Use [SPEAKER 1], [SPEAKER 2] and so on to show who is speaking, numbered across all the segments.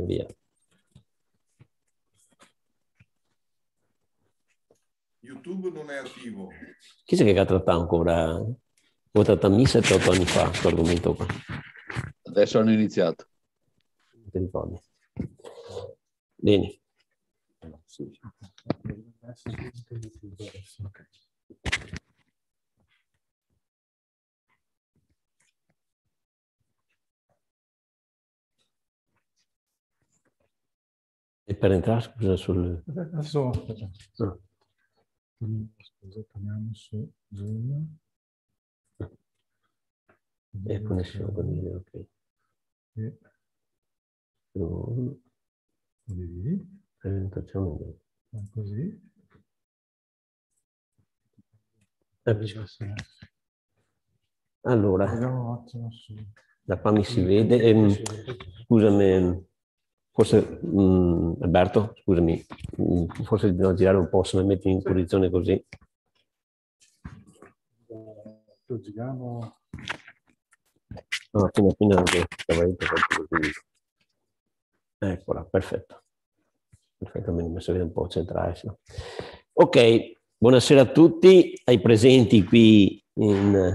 [SPEAKER 1] via.
[SPEAKER 2] YouTube non è attivo.
[SPEAKER 1] Chi è che ha trattato ancora? Ho trattato 7-8 anni fa questo argomento qua.
[SPEAKER 3] Adesso hanno iniziato. Non ti ricordi. Bene. Sì.
[SPEAKER 1] E per entrare, scusa, sul...
[SPEAKER 4] Adesso... Scusa, torniamo su Zoom. E connessione con il ok. E... Presentazione.
[SPEAKER 5] Così.
[SPEAKER 1] Allora, da qua mi si vede. Ehm, scusami, Forse, mh, mm, Alberto, scusami, mh, mm, forse dobbiamo girare un po', se mi metti in posizione così.
[SPEAKER 5] Lo giriamo.
[SPEAKER 1] No, fino a fino Eccola, perfetto. Perfetto, mi si messo un po' centrale. No? Ok, buonasera a tutti, ai presenti qui in,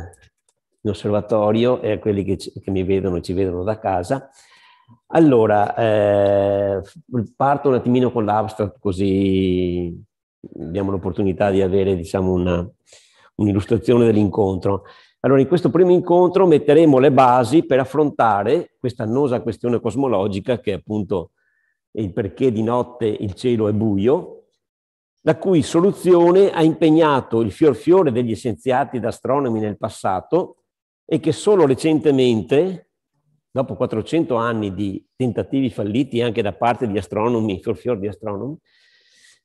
[SPEAKER 1] in osservatorio e a quelli che, che mi vedono e ci vedono da casa. Allora, eh, parto un attimino con l'abstract così abbiamo l'opportunità di avere diciamo, una, un'illustrazione dell'incontro. Allora, in questo primo incontro metteremo le basi per affrontare questa annosa questione cosmologica che è appunto il perché di notte il cielo è buio, la cui soluzione ha impegnato il fior fiore degli scienziati ed astronomi nel passato e che solo recentemente, dopo 400 anni di tentativi falliti anche da parte di astronomi, fior fior di astronomi,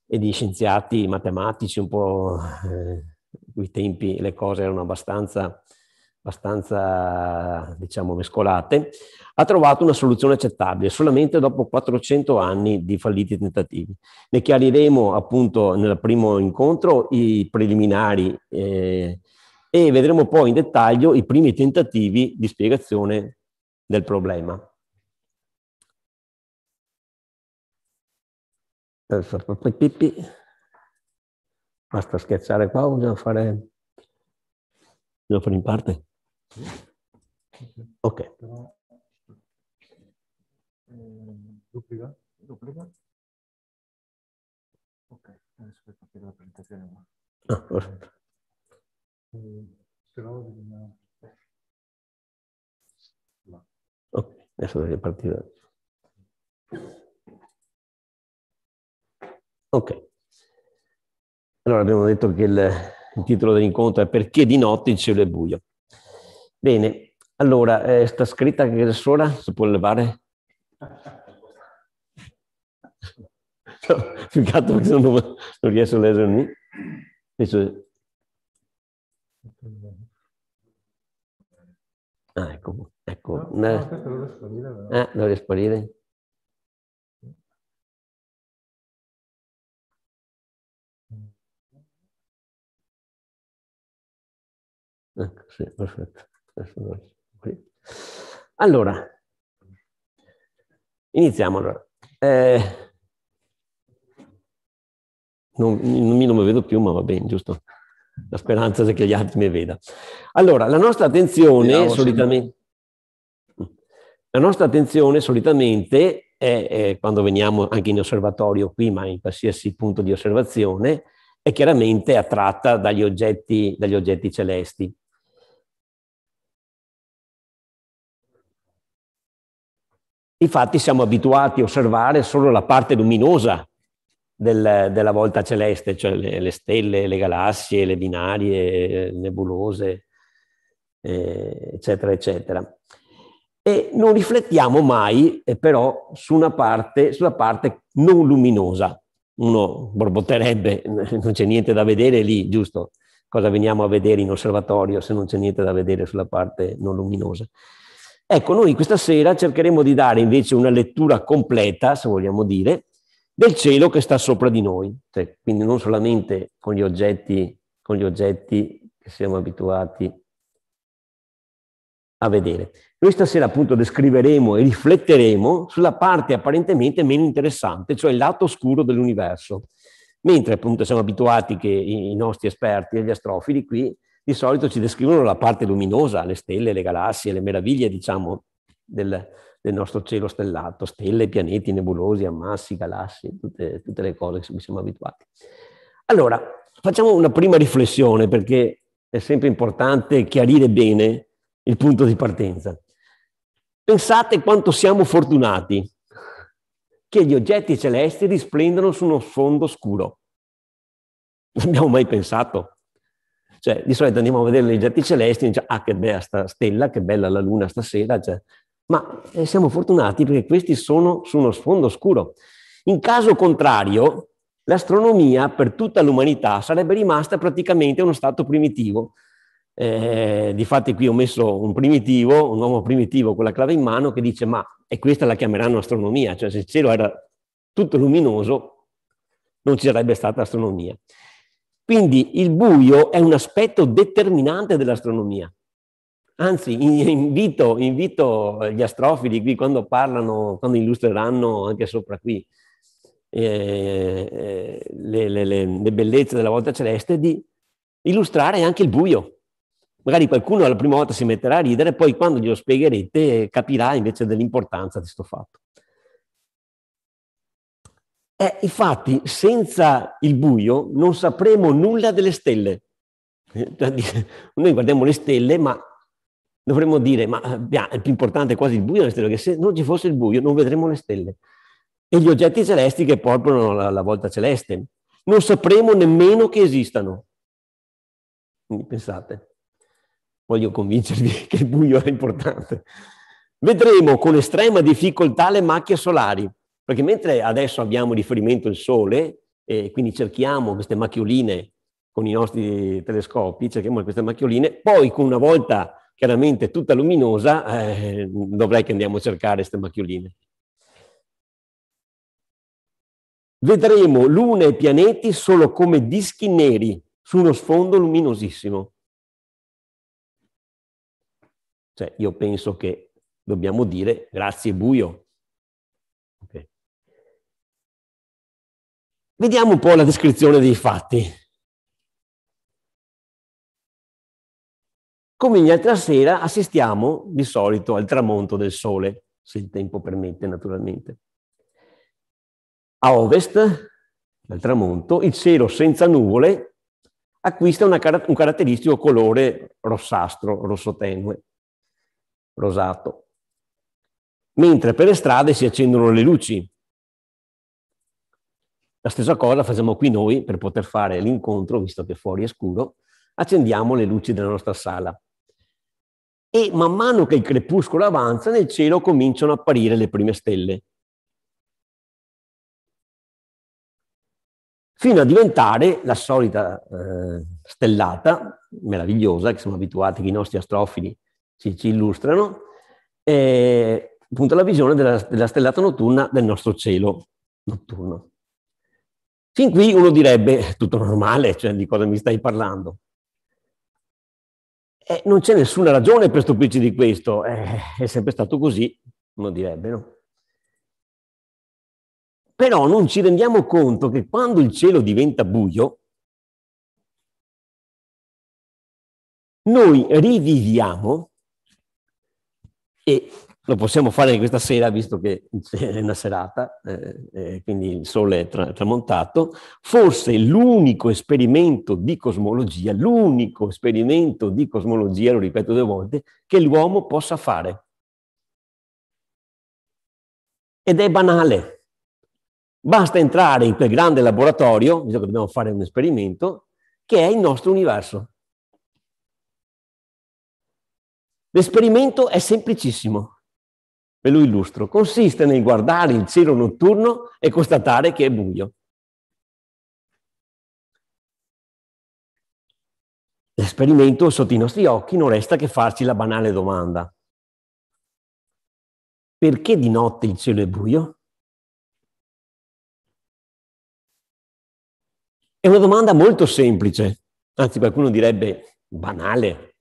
[SPEAKER 1] e di scienziati matematici, un po' eh, quei tempi le cose erano abbastanza, abbastanza, diciamo, mescolate, ha trovato una soluzione accettabile solamente dopo 400 anni di falliti tentativi. Ne chiariremo appunto nel primo incontro i preliminari eh, e vedremo poi in dettaglio i primi tentativi di spiegazione del problema. Basta scherzare qua o bisogna fare... Bisogna fare in parte?
[SPEAKER 2] Ok.
[SPEAKER 4] Duplica? Duplica? Ok,
[SPEAKER 5] adesso per capire la presentazione. Ah, perfetto. Eh, Però bisogna...
[SPEAKER 4] Adesso desde
[SPEAKER 1] partire. Ok. Allora abbiamo detto che il, il titolo dell'incontro è Perché di notte il cielo è buio. Bene, allora, eh, sta scritta che la suora si può levare? No, più perché non, non riesco a leggermi. Invece... Ah, ecco. Ecco, no, no, questo
[SPEAKER 5] non sparire. Però. Ah,
[SPEAKER 4] non sparire?
[SPEAKER 1] Ecco, ah, sì, perfetto. Allora, iniziamo allora. Eh, non, io non mi vedo più, ma va bene, giusto? La speranza è che gli altri mi vedano. Allora, la nostra attenzione Vediamo solitamente... La nostra attenzione solitamente è, è, quando veniamo anche in osservatorio qui, ma in qualsiasi punto di osservazione, è chiaramente attratta dagli oggetti, dagli oggetti celesti. Infatti siamo abituati a osservare solo la parte luminosa del, della volta celeste, cioè le, le, stelle, le galassie, le binarie, le eh, nebulose, eh, eccetera, eccetera e non riflettiamo mai eh, però su parte, sulla parte non luminosa. Uno borbotterebbe, non c'è niente da vedere lì, giusto? Cosa veniamo a vedere in osservatorio se non c'è niente da vedere sulla parte non luminosa? Ecco, noi questa sera cercheremo di dare invece una lettura completa, se vogliamo dire, del cielo che sta sopra di noi, cioè, quindi non solamente con gli oggetti, con gli oggetti che siamo abituati a vedere. Noi stasera appunto descriveremo e rifletteremo sulla parte apparentemente meno interessante, cioè il lato oscuro dell'universo. Mentre appunto siamo abituati che i nostri esperti e gli astrofili qui di solito ci descrivono la parte luminosa, le stelle, le galassie, le meraviglie, diciamo, del, del nostro cielo stellato, stelle, pianeti, nebulosi, ammassi, galassie, tutte, tutte le cose a cui siamo abituati. Allora, facciamo una prima riflessione perché è sempre importante chiarire bene il punto di partenza. Pensate quanto siamo fortunati che gli oggetti celesti risplendano su uno sfondo scuro. Non abbiamo mai pensato. Cioè, di solito andiamo a vedere gli oggetti celesti e diciamo, ah, che bella sta stella, che bella la luna stasera. Cioè. Ma eh, siamo fortunati perché questi sono su uno sfondo scuro. In caso contrario, l'astronomia per tutta l'umanità sarebbe rimasta praticamente uno stato primitivo, eh, difatti qui ho messo un primitivo, un uomo primitivo con la clave in mano che dice ma, e questa la chiameranno astronomia, cioè se il cielo era tutto luminoso non ci sarebbe stata astronomia. Quindi il buio è un aspetto determinante dell'astronomia. Anzi, invito, invito gli astrofili qui quando parlano, quando illustreranno anche sopra qui eh, eh le, le, le bellezze della volta celeste, di illustrare anche il buio. Magari qualcuno la prima volta si metterà a ridere, poi quando glielo spiegherete capirà invece dell'importanza di questo fatto. Eh, infatti, senza il buio non sapremo nulla delle stelle. Noi guardiamo le stelle, ma dovremmo dire, ma eh, è più importante quasi il buio delle stelle, perché se non ci fosse il buio non vedremo le stelle. E gli oggetti celesti che portano la, la volta celeste. Non sapremo nemmeno che esistano. Quindi pensate voglio convincervi che il buio è importante. Vedremo con estrema difficoltà le macchie solari, perché mentre adesso abbiamo riferimento il Sole, e quindi cerchiamo queste macchioline con i nostri telescopi, cerchiamo queste macchioline, poi con una volta chiaramente tutta luminosa, eh, dovrei che andiamo a cercare queste macchioline. Vedremo luna e pianeti solo come dischi neri su uno sfondo luminosissimo. Cioè, io penso che dobbiamo dire grazie buio. Okay. Vediamo un po' la
[SPEAKER 4] descrizione dei fatti.
[SPEAKER 1] Come ogni altra sera assistiamo di solito al tramonto del sole, se il tempo permette naturalmente. A ovest, al tramonto, il cielo senza nuvole acquista car- un caratteristico colore rossastro, rosso tenue rosato. Mentre per le strade si accendono le luci. La stessa cosa facciamo qui noi per poter fare l'incontro, visto che fuori è scuro, accendiamo le luci della nostra sala. E man mano che il crepuscolo avanza, nel cielo cominciano a apparire le prime stelle. fino a diventare la solita eh, stellata meravigliosa che siamo abituati, che i nostri astrofili ci, ci illustrano, eh, appunto la visione della, della stellata notturna del nostro cielo notturno. Fin qui uno direbbe tutto normale, cioè di cosa mi stai parlando. Eh, non c'è nessuna ragione per stupirci di questo, eh, è sempre stato così, uno direbbe, no? Però non ci rendiamo conto che quando il cielo
[SPEAKER 4] diventa buio, noi
[SPEAKER 1] riviviamo e lo possiamo fare anche questa sera visto che è una serata, eh, eh, quindi il sole è tra- tramontato, forse l'unico esperimento di cosmologia, l'unico esperimento di cosmologia, lo ripeto due volte, che l'uomo possa fare. Ed è banale. Basta entrare in quel grande laboratorio, visto che dobbiamo fare un esperimento, che è il nostro universo. L'esperimento è semplicissimo. Ve lo illustro. Consiste nel guardare il cielo notturno e constatare che è buio. L'esperimento sotto i nostri occhi non resta che farci la banale domanda. Perché di notte il cielo è buio? È una domanda molto semplice, anzi qualcuno direbbe banale,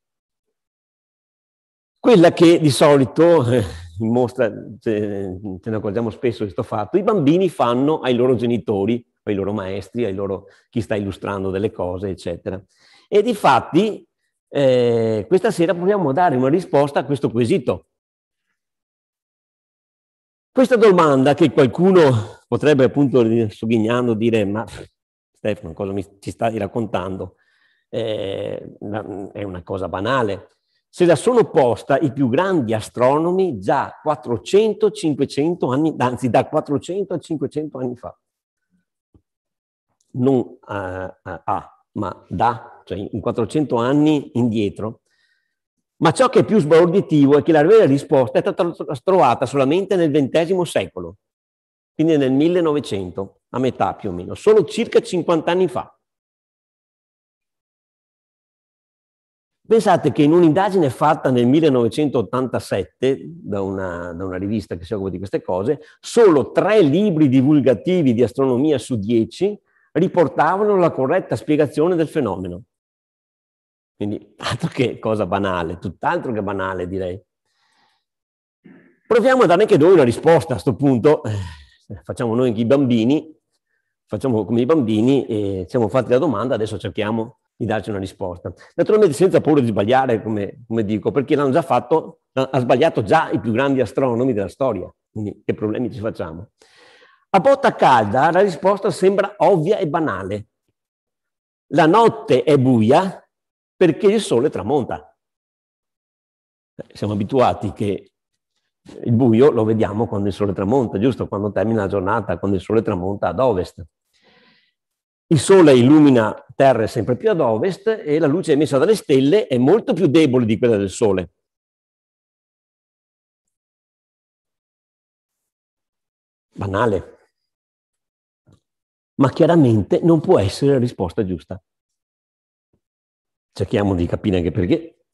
[SPEAKER 1] quella che di solito, eh, mostra, ce, ce ne accorgiamo spesso di questo fatto, i bambini fanno ai loro genitori, ai loro maestri, ai loro chi sta illustrando delle cose, eccetera. E di fatti eh, questa sera proviamo a dare una risposta a questo quesito. Questa domanda che qualcuno potrebbe appunto sogghignando dire ma Stefano cosa mi, ci stai raccontando? Eh, è una cosa banale se la sono posta i più grandi astronomi già 400, 500 anni, anzi da 400 a 500 anni fa. Non a, a, a ma da, cioè in 400 anni indietro. Ma ciò che è più sbalorditivo è che la vera risposta è stata trovata solamente nel XX secolo, quindi nel 1900, a metà più o meno, solo circa 50 anni fa. Pensate che in un'indagine fatta nel 1987 da una, da una, rivista che si occupa di queste cose, solo tre libri divulgativi di astronomia su dieci riportavano la corretta spiegazione del fenomeno. Quindi, altro che cosa banale, tutt'altro che banale direi. Proviamo a dare anche noi una risposta a questo punto. Eh, facciamo noi anche i bambini, facciamo come i bambini e siamo fatti la domanda, adesso cerchiamo di darci una risposta. Naturalmente senza paura di sbagliare, come, come dico, perché l'hanno già fatto, ha sbagliato già i più grandi astronomi della storia, quindi che problemi ci facciamo? A botta calda la risposta sembra ovvia e banale. La notte è buia perché il sole tramonta. Siamo abituati che il buio lo vediamo quando il sole tramonta, giusto? Quando termina la giornata, quando il sole tramonta ad ovest. Il Sole illumina Terra sempre più ad ovest e la luce emessa dalle stelle è molto più debole di quella del Sole. Banale. Ma chiaramente non può essere la risposta giusta. Cerchiamo di capire anche perché.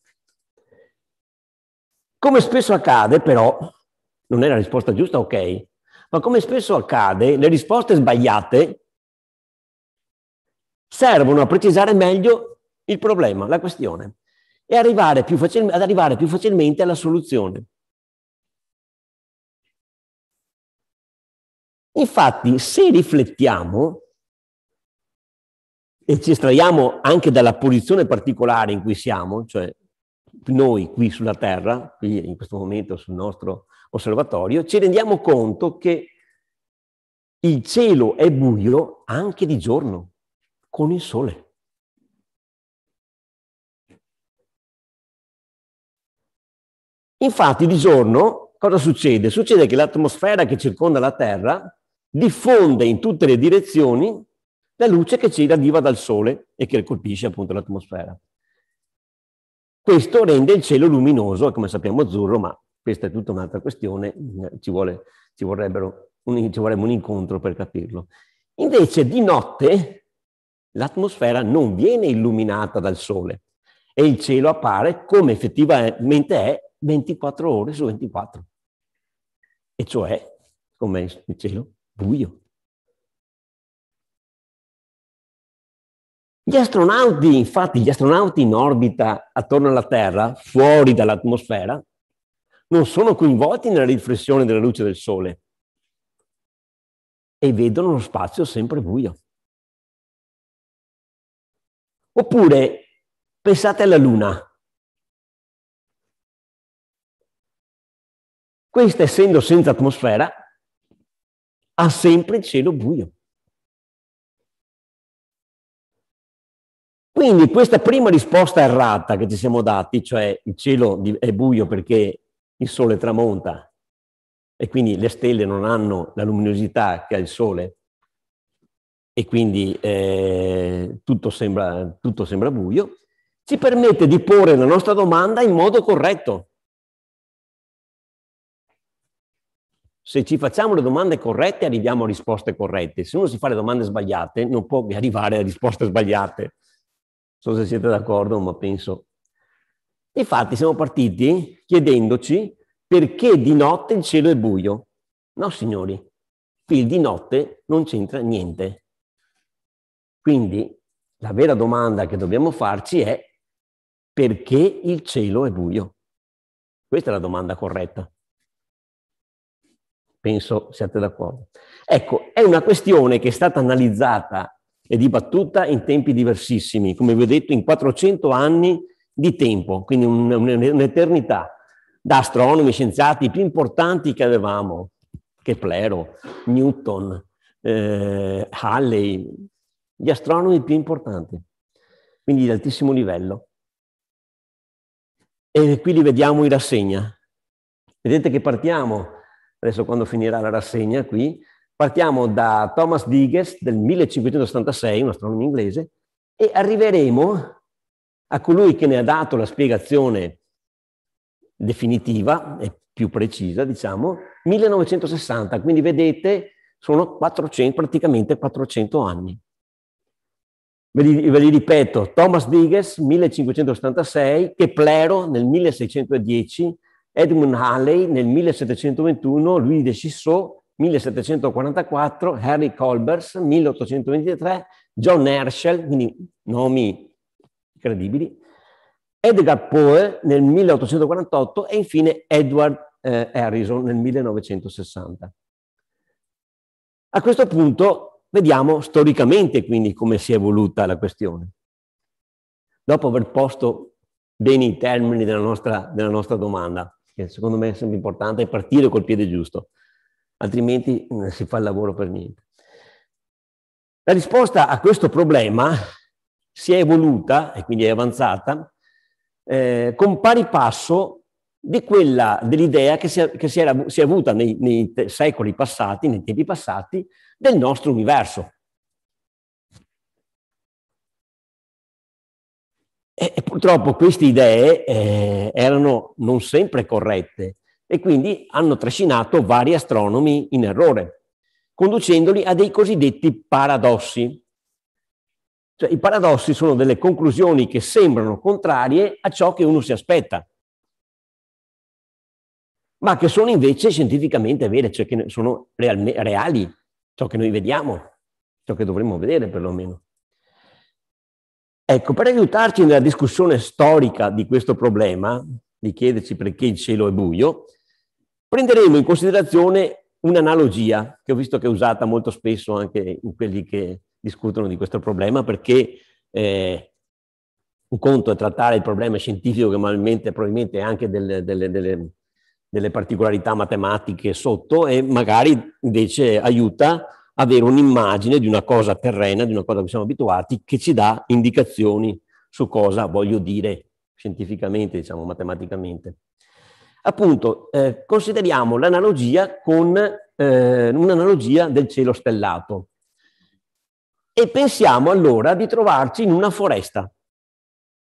[SPEAKER 1] Come spesso accade, però, non è la risposta giusta, ok, ma come spesso accade, le risposte sbagliate servono a precisare meglio il problema, la questione, e arrivare facil- ad arrivare più facilmente alla soluzione. Infatti, se riflettiamo e ci estraiamo anche dalla posizione particolare in cui siamo, cioè noi qui sulla Terra, qui in questo momento sul nostro osservatorio, ci rendiamo conto che il cielo è buio anche di giorno
[SPEAKER 4] con il sole.
[SPEAKER 1] Infatti di giorno cosa succede? Succede che l'atmosfera che circonda la Terra diffonde in tutte le direzioni la luce che ci irradiva dal Sole e che colpisce appunto l'atmosfera. Questo rende il cielo luminoso, come sappiamo azzurro, ma questa è tutta un'altra questione, ci, vuole, ci, un, ci vorrebbe un incontro per capirlo. Invece di notte l'atmosfera non viene illuminata dal sole e il cielo appare come effettivamente è 24 ore su 24. E cioè, come il cielo, buio. Gli astronauti, infatti, gli astronauti in orbita attorno alla Terra, fuori dall'atmosfera, non sono coinvolti nella riflessione della luce del Sole e vedono lo spazio sempre buio.
[SPEAKER 4] Oppure pensate alla Luna. Questa, essendo senza atmosfera, ha sempre il cielo buio.
[SPEAKER 1] Quindi questa prima risposta errata che ci siamo dati, cioè il cielo è buio perché il sole tramonta e quindi le stelle non hanno la luminosità che ha il sole, e quindi eh, tutto, sembra, tutto sembra buio, ci permette di porre la nostra domanda in modo corretto. Se ci facciamo le domande corrette arriviamo a risposte corrette, se uno si fa le domande sbagliate non può arrivare a risposte sbagliate. Non so se siete d'accordo, ma penso. Infatti siamo partiti chiedendoci perché di notte il cielo è buio. No, signori, qui di notte non c'entra niente quindi la vera domanda che dobbiamo farci è perché il cielo è buio? Questa è la domanda corretta. Penso siate d'accordo. Ecco, è una questione che è stata analizzata e dibattuta in tempi diversissimi, come vi ho detto, in 400 anni di tempo, quindi un'eternità, da astronomi, scienziati più importanti che avevamo, Keplero, Newton, eh, Halley, gli astronomi più importanti, quindi di altissimo livello. E qui li vediamo in rassegna. Vedete che partiamo, adesso quando finirà la rassegna qui, partiamo da Thomas Digges del 1576, un astronomo inglese, e arriveremo a colui che ne ha dato la spiegazione definitiva e più precisa, diciamo, 1960. Quindi vedete, sono 400, praticamente 400 anni. Ve li, ve li ripeto, Thomas Digges 1576, Keplero nel 1610, Edmund Halley nel 1721, Louis de Chissot 1744, Harry Colbers 1823, John Herschel, quindi nomi incredibili, Edgar Poe nel 1848 e infine Edward eh, Harrison nel 1960. A questo punto Vediamo storicamente quindi come si è evoluta la questione. Dopo aver posto bene i termini della nostra, della nostra domanda, che secondo me è sempre importante, è partire col piede giusto, altrimenti non mm, si fa il lavoro per niente. La risposta a questo problema si è evoluta e quindi è avanzata eh, con pari passo dell'idea che, si, che si, era, si, è avuta nei, nei secoli passati, nei tempi passati, del nostro universo. E, e purtroppo queste idee eh, erano non sempre corrette e quindi hanno trascinato vari astronomi in errore, conducendoli a dei cosiddetti paradossi. Cioè, I paradossi sono delle conclusioni che sembrano contrarie a ciò che uno si aspetta ma che sono invece scientificamente vere, cioè che sono realme, reali, ciò che noi vediamo, ciò che dovremmo vedere perlomeno. Ecco, per aiutarci nella discussione storica di questo problema, di chiederci perché il cielo è buio, prenderemo in considerazione un'analogia che ho visto che è usata molto spesso anche in quelli che discutono di questo problema, perché eh, un conto è trattare il problema scientifico che probabilmente, probabilmente anche delle, delle, delle delle particolarità matematiche sotto e magari invece aiuta avere un'immagine di una cosa terrena, di una cosa a cui siamo abituati, che ci dà indicazioni su cosa voglio dire scientificamente, diciamo matematicamente. Appunto, eh, consideriamo l'analogia con eh, un'analogia del cielo stellato e pensiamo allora di trovarci in una foresta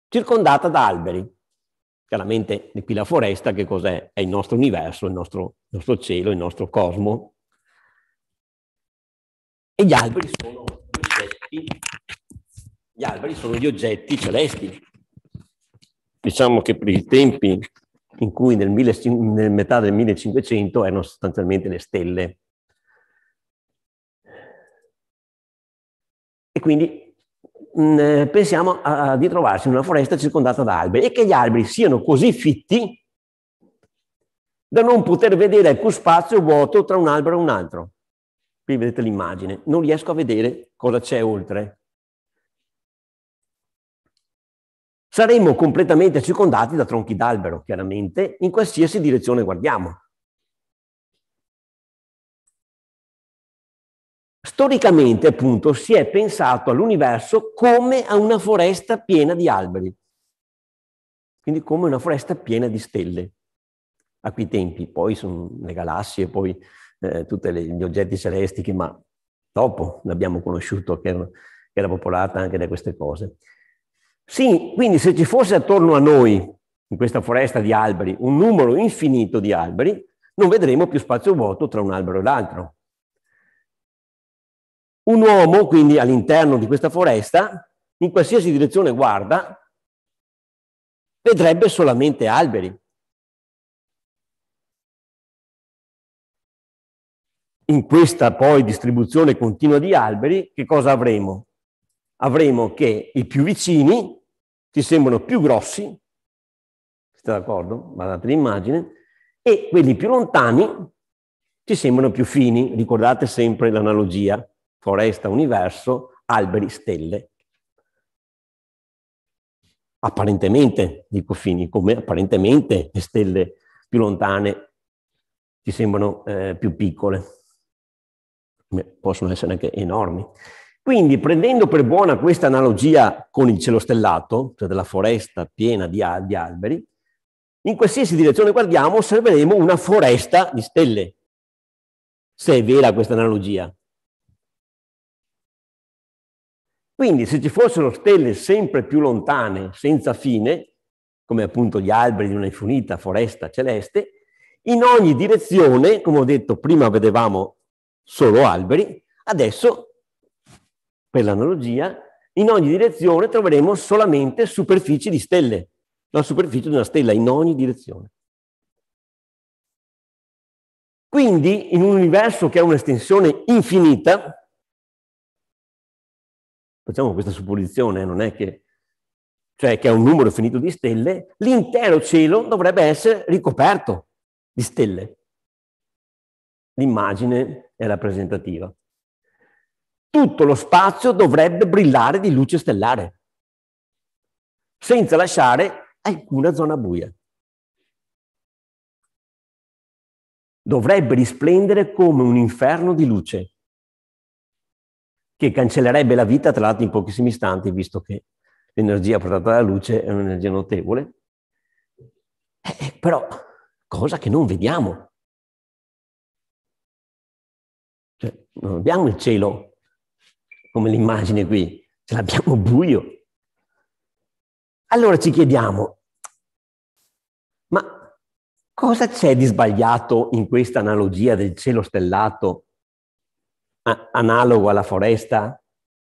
[SPEAKER 1] circondata da alberi. Chiaramente qui la foresta che cos'è? È il nostro universo, il nostro, il nostro cielo, il nostro cosmo. E gli alberi sono gli oggetti, gli alberi sono gli oggetti celesti. Diciamo che per i tempi in cui nel, mille, nel metà del 1500 erano sostanzialmente le stelle. E quindi Mm, eh, pensiamo a, a, di trovarci in una foresta circondata da alberi e che gli alberi siano così fitti da non poter vedere alcun spazio vuoto tra un albero e un altro. Qui vedete l'immagine, non riesco a vedere cosa c'è oltre. Saremmo completamente circondati da tronchi d'albero, chiaramente, in qualsiasi direzione guardiamo. Storicamente, appunto, si è pensato all'universo come a una foresta piena di alberi, quindi come una foresta piena di stelle. A quei tempi, poi sono le galassie, poi eh, tutti gli oggetti celesti, ma dopo l'abbiamo conosciuto che era, che era popolata anche da queste cose. Sì, quindi se ci fosse attorno a noi, in questa foresta di alberi, un numero infinito di alberi, non vedremo più spazio vuoto tra un albero e l'altro. Un uomo, quindi all'interno di questa foresta, in qualsiasi direzione guarda, vedrebbe solamente alberi. In questa poi distribuzione continua di alberi, che cosa avremo? Avremo che i più vicini ti sembrano più grossi, siete d'accordo? Guardate l'immagine, e quelli più lontani ti sembrano più fini, ricordate sempre l'analogia foresta, universo, alberi, stelle. Apparentemente, dico Fini, come apparentemente le stelle più lontane ci sembrano eh, più piccole, possono essere anche enormi. Quindi, prendendo per buona questa analogia con il cielo stellato, cioè della foresta piena di, di alberi, in qualsiasi direzione guardiamo osserveremo una foresta di stelle, se è vera questa analogia. Quindi se ci fossero stelle sempre più lontane, senza fine, come appunto gli alberi di una infinita foresta celeste, in ogni direzione, come ho detto prima vedevamo solo alberi, adesso, per l'analogia, in ogni direzione troveremo solamente superfici di stelle, la superficie di una stella in ogni direzione.
[SPEAKER 4] Quindi in un
[SPEAKER 1] universo che ha un'estensione infinita, facciamo questa supposizione, eh, non è che, cioè che è un numero finito di stelle, l'intero cielo dovrebbe essere ricoperto di stelle. L'immagine è rappresentativa. Tutto lo spazio dovrebbe brillare di luce stellare, senza lasciare alcuna zona buia. Dovrebbe risplendere come un inferno di luce che cancellerebbe la vita, tra l'altro in pochissimi istanti, visto che l'energia portata dalla luce è un'energia notevole. Eh, eh, però, cosa che non vediamo. Cioè, non abbiamo il cielo come l'immagine qui, ce l'abbiamo buio. Allora ci chiediamo, ma cosa c'è di sbagliato in questa analogia del cielo stellato analogo alla foresta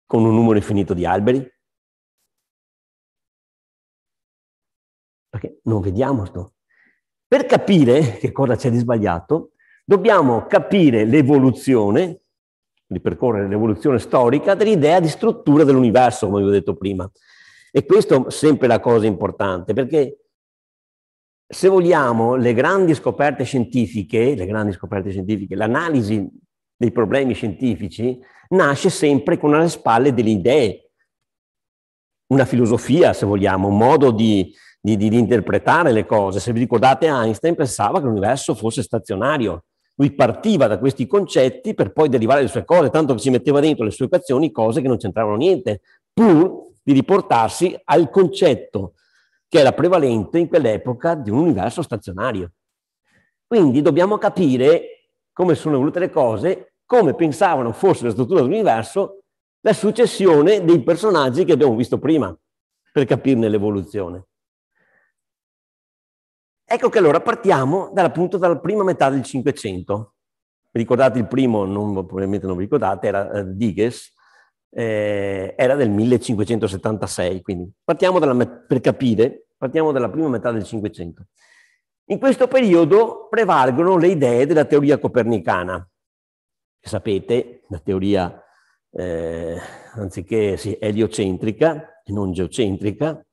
[SPEAKER 1] con un numero infinito di alberi? Perché non vediamo questo. Per capire che cosa c'è di sbagliato, dobbiamo capire l'evoluzione, ripercorrere l'evoluzione storica dell'idea di struttura dell'universo, come vi ho detto prima. E questo è sempre la cosa importante, perché se vogliamo le grandi scoperte scientifiche, le grandi scoperte scientifiche, l'analisi dei problemi scientifici nasce sempre con alle spalle delle idee, una filosofia, se vogliamo, un modo di, di, di, interpretare le cose. Se vi ricordate, Einstein pensava che l'universo fosse stazionario. Lui partiva da questi concetti per poi derivare le sue cose, tanto che ci metteva dentro le sue equazioni cose che non c'entravano niente, pur di riportarsi al concetto che era prevalente in quell'epoca di un universo stazionario. Quindi dobbiamo capire come sono evolute le cose, come pensavano fosse la struttura dell'universo, la successione dei personaggi che abbiamo visto prima, per capirne l'evoluzione. Ecco che allora partiamo appunto dalla prima metà del Cinquecento. Ricordate il primo, non, probabilmente non vi ricordate, era eh, Dighes, eh, era del 1576, quindi partiamo dalla, per capire, partiamo dalla prima metà del Cinquecento. In questo periodo prevalgono le idee della teoria copernicana. Sapete, la teoria eh, anziché sì, eliocentrica e non geocentrica,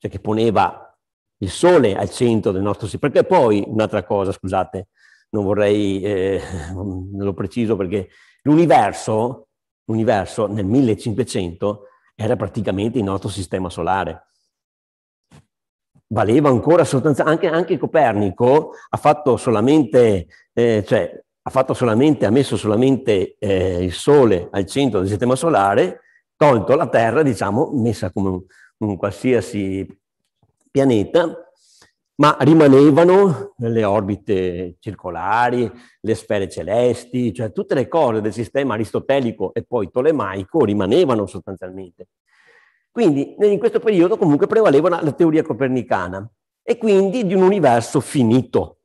[SPEAKER 1] cioè che poneva il Sole al centro del nostro sistema. Perché poi, un'altra cosa, scusate, non vorrei, eh, non lo preciso perché l'universo, l'universo nel 1500 era praticamente il nostro sistema solare valeva ancora sostanzialmente, anche, Copernico ha fatto solamente, eh, cioè, ha, fatto solamente ha messo solamente eh, il Sole al centro del sistema solare, tolto la Terra, diciamo, messa come un, un qualsiasi pianeta, ma rimanevano le orbite circolari, le sfere celesti, cioè tutte le cose del sistema aristotelico e poi tolemaico rimanevano sostanzialmente. Quindi in questo periodo comunque prevaleva la teoria copernicana e quindi di un universo finito,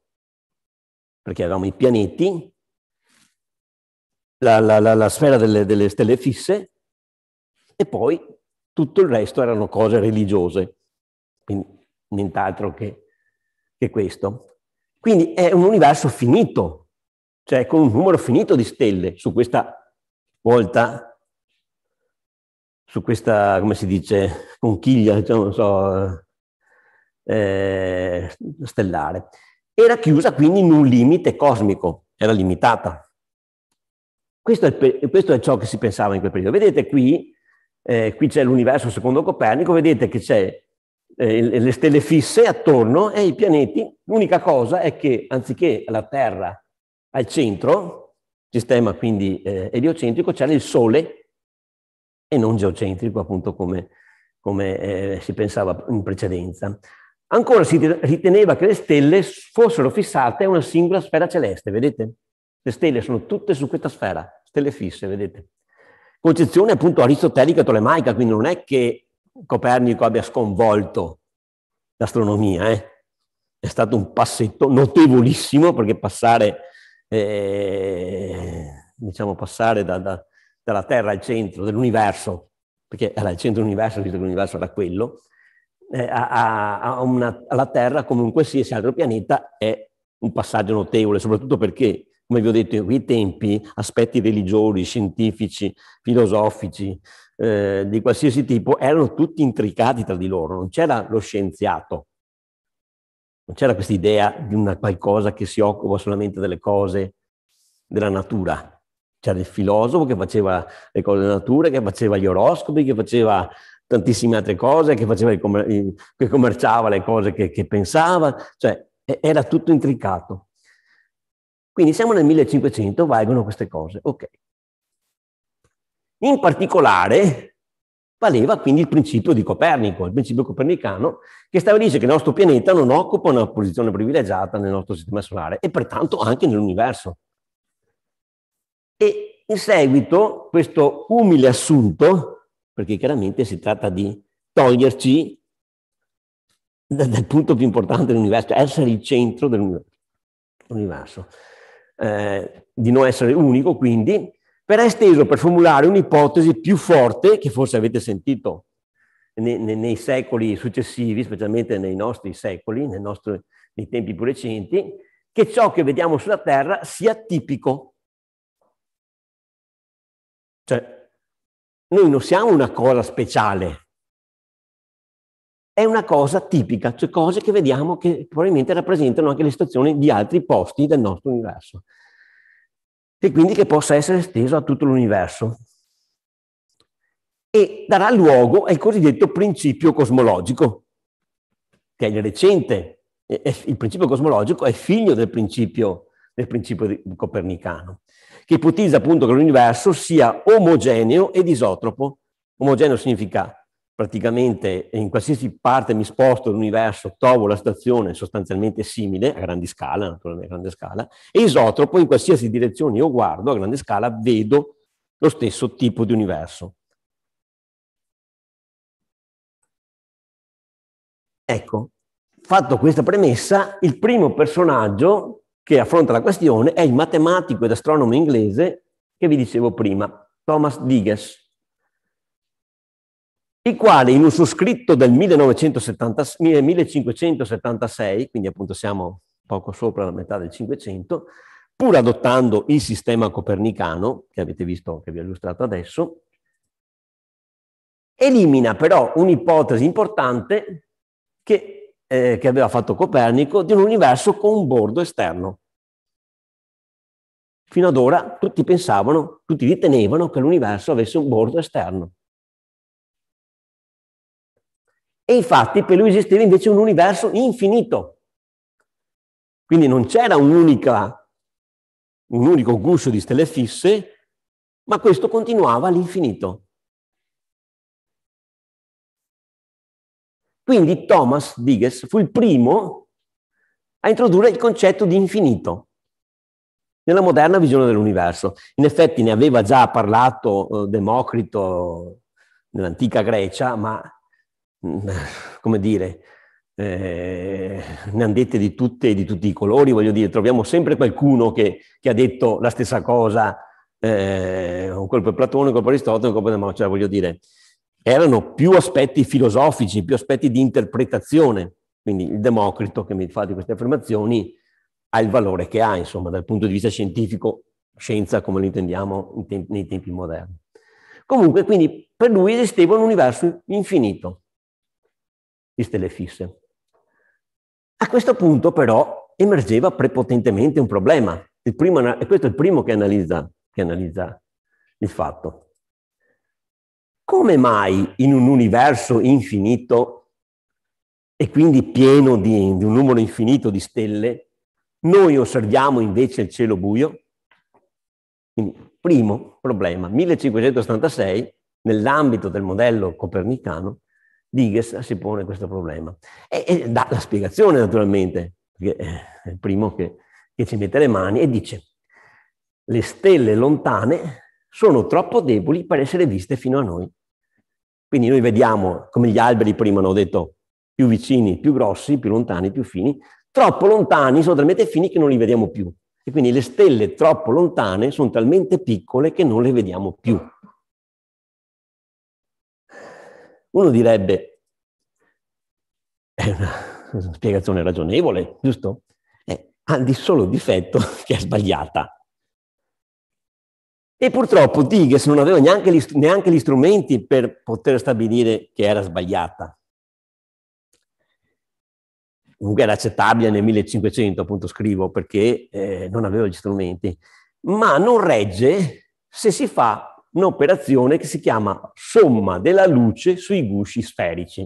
[SPEAKER 1] perché avevamo i pianeti, la, la, la, la sfera delle, delle stelle fisse e poi tutto il resto erano cose religiose, quindi nient'altro che, che questo. Quindi è un universo finito, cioè con un numero finito di stelle su questa volta su questa, come si dice, conchiglia, diciamo, non so, eh, eh, stellare. Era chiusa quindi in un limite cosmico, era limitata. Questo è, questo è ciò che si pensava in quel periodo. Vedete qui, eh, qui c'è l'universo secondo Copernico, vedete che c'è eh, le stelle fisse attorno e i pianeti. L'unica cosa è che anziché la Terra al centro, sistema quindi eh, eliocentrico, c'era il Sole e non geocentrico appunto come, come eh, si pensava in precedenza. Ancora si riteneva che le stelle fossero fissate a una singola sfera celeste, vedete? Le stelle sono tutte su questa sfera, stelle fisse, vedete? Concezione appunto aristotelica e tolemaica, quindi non è che Copernico abbia sconvolto l'astronomia, eh? è stato un passetto notevolissimo perché passare, eh, diciamo passare da, da dalla Terra al centro dell'universo, perché era il centro dell'universo, visto che l'universo era quello, eh, a, a una, alla Terra come un qualsiasi altro pianeta è un passaggio notevole, soprattutto perché, come vi ho detto, in quei tempi aspetti religiosi, scientifici, filosofici, eh, di qualsiasi tipo, erano tutti intricati tra di loro, non c'era lo scienziato, non c'era questa idea di una qualcosa che si occupa solamente delle cose della natura, c'era il filosofo che faceva le cose della natura, che faceva gli oroscopi, che faceva tantissime altre cose, che, faceva commer- che commerciava le cose che, che pensava, cioè era tutto intricato. Quindi siamo nel 1500, valgono queste cose, ok. In particolare valeva quindi il principio di Copernico, il principio copernicano, che stabilisce che il nostro pianeta non occupa una posizione privilegiata nel nostro sistema solare e pertanto anche nell'universo. E in seguito questo umile assunto, perché chiaramente si tratta di toglierci dal punto più importante dell'universo, cioè essere il centro dell'universo, eh, di non essere unico quindi, per esteso, per formulare un'ipotesi più forte che forse avete sentito nei, nei, nei secoli successivi, specialmente nei nostri secoli, nei, nostri, nei tempi più recenti, che ciò che vediamo sulla Terra sia tipico cioè, noi non siamo una cosa speciale, è una cosa tipica, cioè cose che vediamo che probabilmente rappresentano anche le situazioni di altri posti del nostro universo e quindi che possa essere esteso a tutto l'universo. E darà luogo al cosiddetto principio cosmologico, che è recente. Il principio cosmologico è figlio del principio del principio copernicano, che ipotizza appunto che l'universo sia omogeneo ed isotropo. Omogeneo significa praticamente in qualsiasi parte mi sposto l'universo, trovo la stazione sostanzialmente simile, a grande scala, naturalmente a grande scala, e isotropo in qualsiasi direzione io guardo a grande scala vedo lo stesso tipo di universo. Ecco, fatto questa premessa, il primo personaggio che affronta la questione è il matematico ed astronomo inglese che vi dicevo prima, Thomas Digges, il quale in un suo scritto del 1970, 1576, quindi appunto siamo poco sopra la metà del 500, pur adottando il sistema copernicano, che avete visto, che vi ho illustrato adesso, elimina però un'ipotesi importante che eh, che aveva fatto Copernico di un universo con un bordo esterno. Fino ad ora tutti pensavano, tutti ritenevano che l'universo avesse un bordo esterno. E infatti per lui esisteva invece un universo infinito. Quindi non c'era un unico guscio di stelle fisse, ma questo continuava all'infinito. Quindi Thomas Digges fu il primo a introdurre il concetto di infinito nella moderna visione dell'universo. In effetti ne aveva già parlato eh, Democrito nell'antica Grecia, ma mm, come dire, eh, ne hanno dette di, tutte, di tutti i colori, voglio dire, troviamo sempre qualcuno che, che ha detto la stessa cosa, eh, un colpo di Platone, un colpo di Aristotele, un colpo Democratico, cioè voglio dire, erano più aspetti filosofici, più aspetti di interpretazione. Quindi il Democrito che mi fa di queste affermazioni ha il valore che ha, insomma, dal punto di vista scientifico, scienza come lo intendiamo tempi, nei tempi moderni. Comunque, quindi per lui esisteva un universo infinito di stelle fisse. A questo punto però emergeva prepotentemente un problema, primo, e questo è il primo che analizza, che analizza il fatto come mai in un universo infinito e quindi pieno di, di un numero infinito di stelle, noi osserviamo invece il cielo buio? Quindi, primo problema, 1576, nell'ambito del modello copernicano, Dighes si pone questo problema. E, e dà la spiegazione, naturalmente, perché eh, è il primo che, che ci mette le mani e dice le stelle lontane sono troppo deboli per essere viste fino a noi. Quindi noi vediamo, come gli alberi prima hanno detto, più vicini, più grossi, più lontani, più fini, troppo lontani sono talmente fini che non li vediamo più. E quindi le stelle troppo lontane sono talmente piccole che non le vediamo più. Uno direbbe, è una spiegazione ragionevole, giusto? Eh, ha il solo difetto che è sbagliata. E purtroppo Diggs non aveva neanche gli, neanche gli strumenti per poter stabilire che era sbagliata. Comunque era accettabile nel 1500, appunto scrivo, perché eh, non aveva gli strumenti, ma non regge se si fa un'operazione che si chiama somma della luce sui gusci sferici,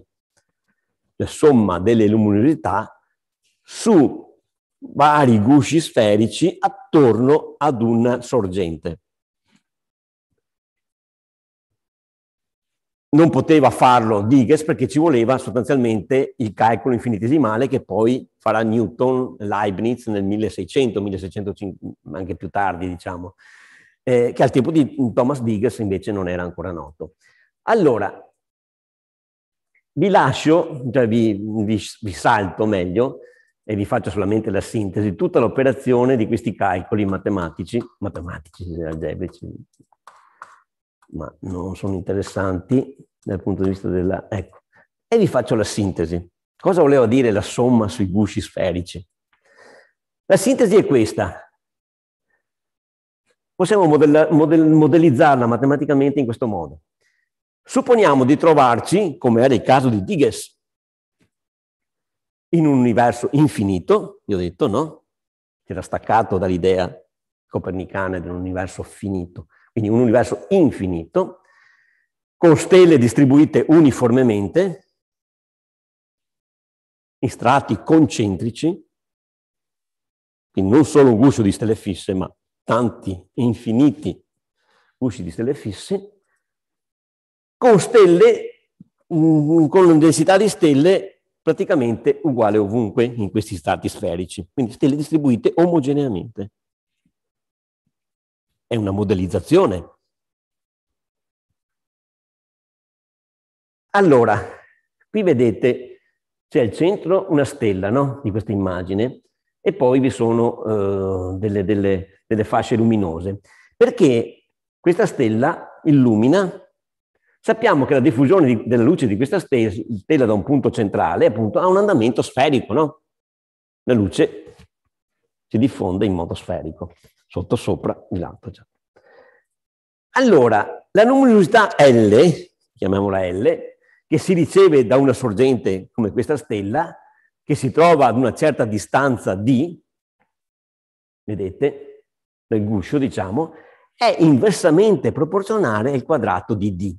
[SPEAKER 1] cioè somma delle luminosità su vari gusci sferici attorno ad una sorgente. non poteva farlo Dighes perché ci voleva sostanzialmente il calcolo infinitesimale che poi farà Newton, Leibniz nel 1600, 1605, anche più tardi diciamo, eh, che al tempo di Thomas Digges invece non era ancora noto. Allora, vi lascio, cioè vi, vi, vi salto meglio e vi faccio solamente la sintesi, tutta l'operazione di questi calcoli matematici, matematici, algebrici, ma non sono interessanti dal punto di vista della... Ecco, e vi faccio la sintesi. Cosa voleva dire la somma sui gusci sferici? La sintesi è questa. Possiamo modella, model, modellizzarla matematicamente in questo modo. Supponiamo di trovarci, come era il caso di Digges, in un universo infinito, io ho detto no, che era staccato dall'idea copernicana di un universo finito, quindi un universo infinito, con stelle distribuite uniformemente, in strati concentrici, quindi non solo un guscio di stelle fisse, ma tanti infiniti gusci di stelle fisse, con stelle, mm, mm, con densità di stelle praticamente uguale ovunque in questi strati sferici, quindi stelle distribuite omogeneamente è una modellizzazione. Allora, qui vedete, c'è al centro una stella no? di questa immagine e poi vi sono eh, delle, delle, delle fasce luminose. Perché questa stella illumina Sappiamo che la diffusione di, della luce di questa stella, da un punto centrale appunto, ha un andamento sferico, no? La luce si diffonde in modo sferico sotto sopra di Lantogel. Cioè. Allora, la luminosità L, chiamiamola L, che si riceve da una sorgente come questa stella, che si trova ad una certa distanza D, vedete, dal guscio diciamo, è inversamente proporzionale al quadrato di D.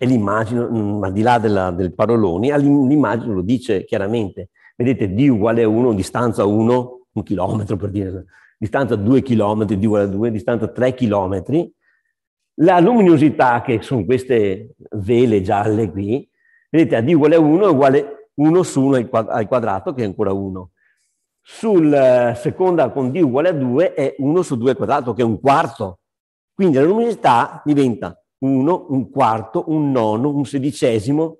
[SPEAKER 1] E l'immagine, al di là della, del paroloni, l'immagine lo dice chiaramente. Vedete, D uguale a 1, distanza 1, un chilometro per dire distanza 2 km d uguale a 2, distanza 3 km, la luminosità che sono queste vele gialle qui, vedete a d uguale a 1 è uguale 1 su 1 al quadrato che è ancora 1. Sulla eh, seconda con d uguale a 2 è 1 su 2 al quadrato che è un quarto. Quindi la luminosità diventa 1, un quarto, un nono, un sedicesimo,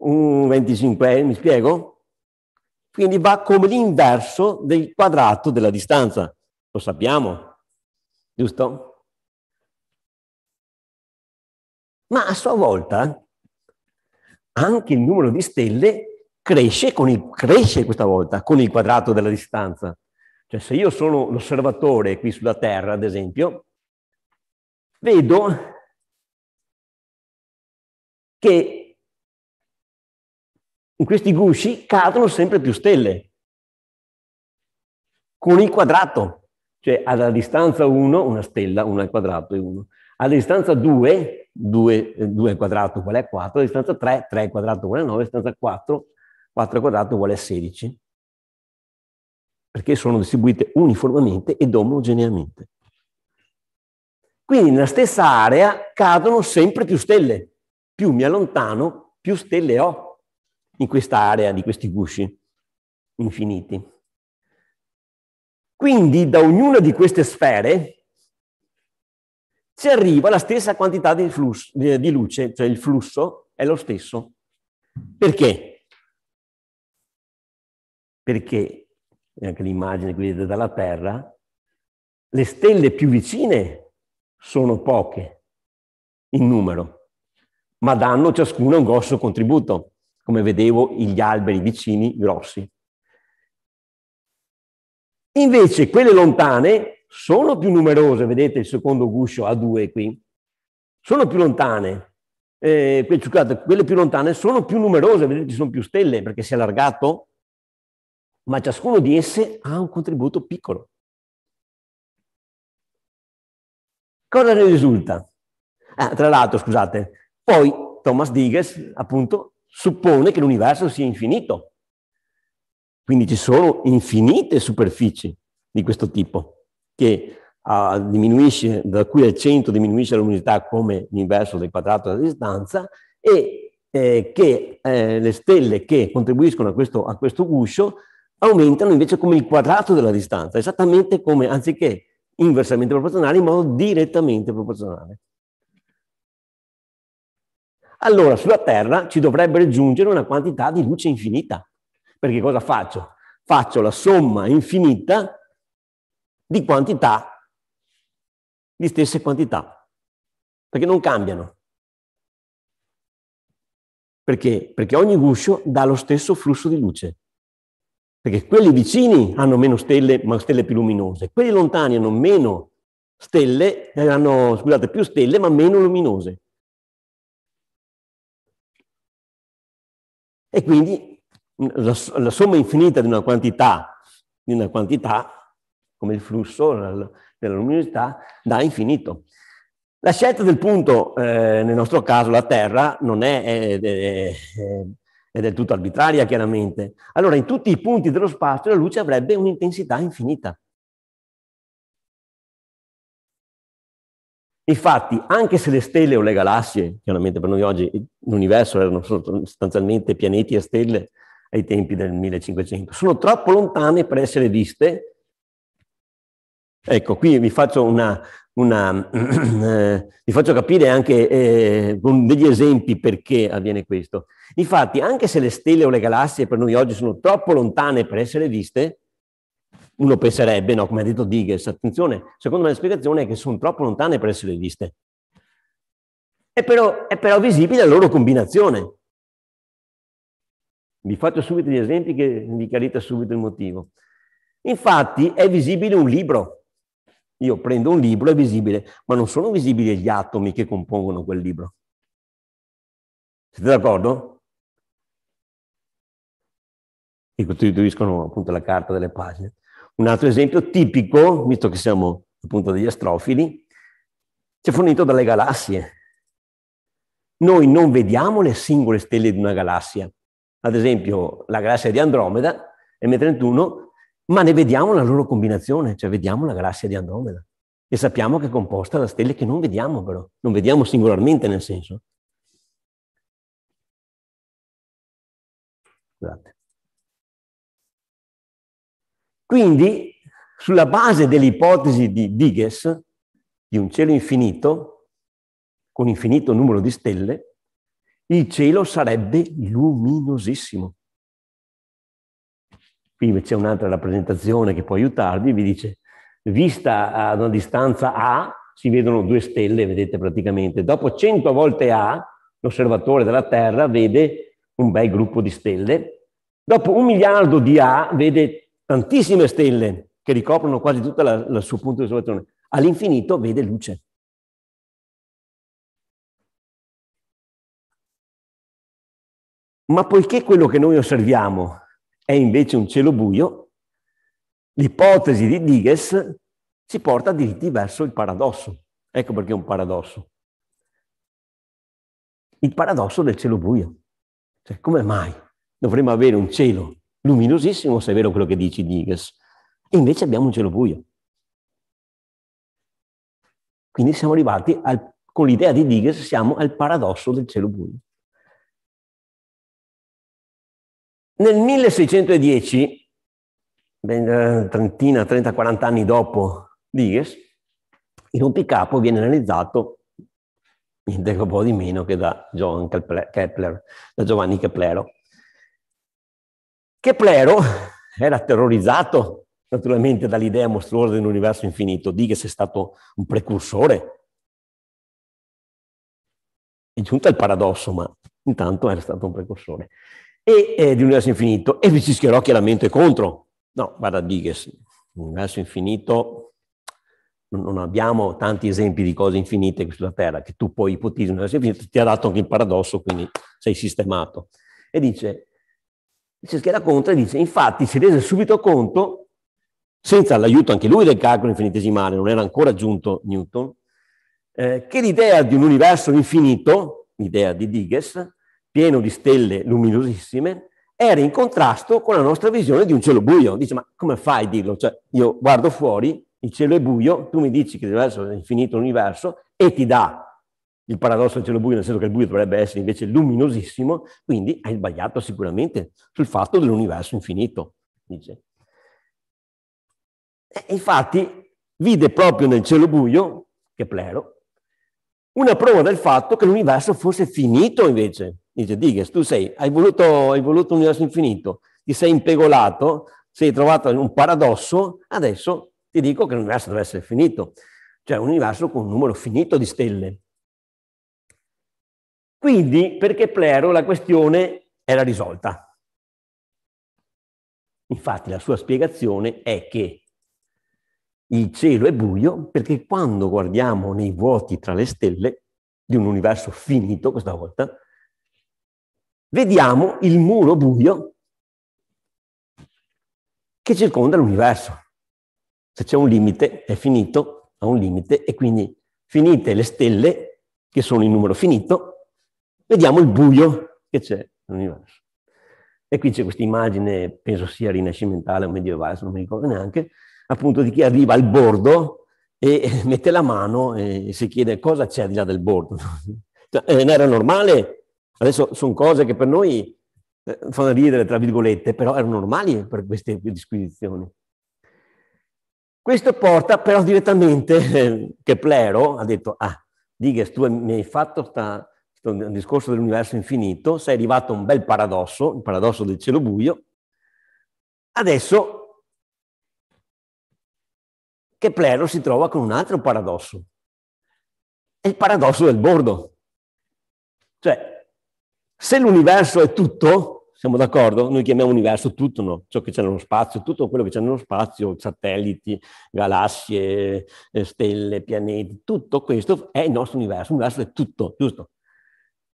[SPEAKER 1] un venticinque, mi spiego? Quindi va come l'inverso del quadrato della distanza. Lo sappiamo, giusto? Ma a sua volta anche il numero di stelle cresce, il, cresce questa volta con il quadrato della distanza. Cioè se io sono l'osservatore qui sulla Terra, ad esempio, vedo
[SPEAKER 4] che in questi gusci cadono sempre
[SPEAKER 1] più stelle con il quadrato, cioè alla distanza 1 una stella, 1 al quadrato è 1, alla distanza 2, 2, 2 al quadrato uguale a 4, alla distanza 3, 3 al quadrato uguale a 9, alla distanza 4, 4 al quadrato uguale a 16, perché sono distribuite uniformemente ed omogeneamente. Quindi nella stessa area cadono sempre più stelle, più mi allontano, più stelle ho in questa area di questi gusci infiniti. Quindi da ognuna di queste sfere ci arriva la stessa quantità di, flusso, di luce, cioè il flusso è lo stesso. Perché? Perché, eh, anche l'immagine che vedete dalla Terra, le stelle più vicine sono poche in numero, ma danno ciascuna un grosso contributo come vedevo gli alberi vicini grossi. Invece quelle lontane sono più numerose, vedete il secondo guscio a due qui, sono più lontane, eh, quelle più lontane sono più numerose, vedete ci sono più stelle perché si è allargato, ma ciascuno di esse ha un contributo piccolo. Cosa ne risulta? Ah, tra l'altro, scusate, poi Thomas Digges, appunto, suppone che l'universo sia infinito. Quindi ci sono infinite superfici di questo tipo, che uh, diminuisce, da cui al centro diminuisce l'umidità come l'inverso del quadrato della distanza, e eh, che eh, le stelle che contribuiscono a questo, a questo guscio aumentano invece come il quadrato della distanza, esattamente come, anziché inversamente proporzionale, in modo direttamente proporzionale allora sulla Terra ci dovrebbe raggiungere una quantità di luce infinita. Perché cosa faccio? Faccio la somma infinita di quantità, di stesse quantità, perché non cambiano. Perché? Perché ogni guscio dà lo stesso flusso di luce. Perché quelli vicini hanno meno stelle, ma stelle più luminose. Quelli lontani hanno meno stelle, eh, hanno, scusate, più stelle, ma meno luminose. E quindi la, la somma infinita di una quantità, di una quantità come il flusso della luminosità, dà infinito. La scelta del punto, eh, nel nostro caso la Terra, non è, è, è, è del tutto arbitraria, chiaramente. Allora, in tutti i punti dello spazio la luce avrebbe un'intensità infinita. Infatti, anche se le stelle o le galassie, chiaramente per noi oggi l'universo erano sostanzialmente pianeti e stelle ai tempi del 1500, sono troppo lontane per essere viste. Ecco, qui vi faccio, una, una, eh, vi faccio capire anche eh, con degli esempi perché avviene questo. Infatti, anche se le stelle o le galassie per noi oggi sono troppo lontane per essere viste, uno penserebbe, no, come ha detto Diggers, attenzione, secondo me la spiegazione è che sono troppo lontane per essere viste. È però, è però visibile la loro combinazione. Vi faccio subito gli esempi che vi chiarite subito il motivo. Infatti è visibile un libro. Io prendo un libro, è visibile, ma non sono visibili gli atomi che compongono quel libro. Siete d'accordo? E costituiscono appunto la carta delle pagine. Un altro esempio tipico, visto che siamo appunto degli astrofili, ci è fornito dalle galassie. Noi non vediamo le singole stelle di una galassia, ad esempio la galassia di Andromeda, M31, ma ne vediamo la loro combinazione, cioè vediamo la galassia di Andromeda e sappiamo che è composta da stelle che non vediamo però, non vediamo singolarmente nel senso. Scusate. Quindi, sulla base dell'ipotesi di Dighes, di un cielo infinito, con infinito numero di stelle, il cielo sarebbe luminosissimo. Qui c'è un'altra rappresentazione che può aiutarvi, vi dice, vista ad una distanza A, si vedono due stelle, vedete praticamente. Dopo 100 volte A, l'osservatore della Terra vede un bel gruppo di stelle. Dopo un miliardo di A, vede tantissime stelle che ricoprono quasi tutto il suo punto di osservazione, all'infinito vede luce. Ma poiché quello che noi osserviamo è invece un cielo buio, l'ipotesi di Diges ci porta diritti verso il paradosso. Ecco perché è un paradosso. Il paradosso del cielo buio. Cioè, come mai dovremmo avere un cielo luminosissimo se è vero quello che dici Dighes, e invece abbiamo un cielo buio. Quindi siamo arrivati al, con l'idea di Dighes, siamo al paradosso del cielo buio. Nel 1610, ben eh, trentina, 30-40 anni dopo Dighes, il rompicapo viene analizzato niente un po' di meno che da Kepler, da Giovanni Keplero che Plero era terrorizzato naturalmente dall'idea mostruosa di un universo infinito, di che sei stato un precursore. È giunto il paradosso, ma intanto era stato un precursore. E eh, di un universo infinito, e vi si schierò chiaramente contro. No, guarda, Dighes, un universo infinito, non abbiamo tanti esempi di cose infinite sulla Terra, che tu poi ipotizzi ti ha dato anche il paradosso, quindi sei sistemato. E dice, si schiera contro e dice, infatti si rese subito conto, senza l'aiuto anche lui del calcolo infinitesimale, non era ancora giunto Newton, eh, che l'idea di un universo infinito, l'idea di Digges, pieno di stelle luminosissime, era in contrasto con la nostra visione di un cielo buio. Dice, ma come fai a dirlo? Cioè, io guardo fuori, il cielo è buio, tu mi dici che deve essere infinito l'universo e ti dà il paradosso del cielo buio, nel senso che il buio dovrebbe essere invece luminosissimo, quindi hai sbagliato sicuramente sul fatto dell'universo infinito, dice. E infatti vide proprio nel cielo buio, che plero, una prova del fatto che l'universo fosse finito invece. Dice, Diges, tu sei, hai voluto, hai voluto un universo infinito, ti sei impegolato, sei trovato in un paradosso, adesso ti dico che l'universo deve essere finito, cioè un universo con un numero finito di stelle, quindi, per Keplero la questione era risolta. Infatti la sua spiegazione è che il cielo è buio perché quando guardiamo nei vuoti tra le stelle di un universo finito questa volta, vediamo il muro buio che circonda l'universo. Se c'è un limite è finito, ha un limite e quindi finite le stelle che sono in numero finito vediamo il buio che c'è nell'universo. E qui c'è questa immagine, penso sia rinascimentale o medievale, non mi ricordo neanche, appunto di chi arriva al bordo e mette la mano e si chiede cosa c'è al di là del bordo. Cioè, eh, non era normale, adesso sono cose che per noi eh, fanno ridere, tra virgolette, però erano normali per queste disquisizioni. Questo porta però direttamente, che Plero ha detto, ah, Digas, tu mi hai fatto sta, un discorso dell'universo infinito, sei arrivato a un bel paradosso, il paradosso del cielo buio. Adesso Kepler si trova con un altro paradosso, è il paradosso del bordo. Cioè, se l'universo è tutto, siamo d'accordo? Noi chiamiamo universo tutto, no? Ciò che c'è nello spazio, tutto quello che c'è nello spazio, satelliti, galassie, eh, stelle, pianeti, tutto questo è il nostro universo, l'universo è tutto, giusto?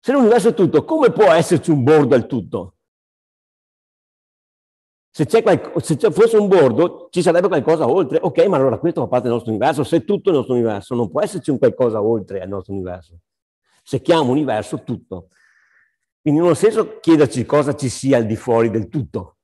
[SPEAKER 1] Se l'universo è tutto, come può esserci un bordo al tutto? Se, qualco, se fosse un bordo, ci sarebbe qualcosa oltre. Ok, ma allora questo fa parte del nostro universo. Se tutto è il nostro universo, non può esserci un qualcosa oltre al nostro universo. Se chiamo universo tutto. Quindi non ha senso chiederci cosa ci sia al di fuori del tutto.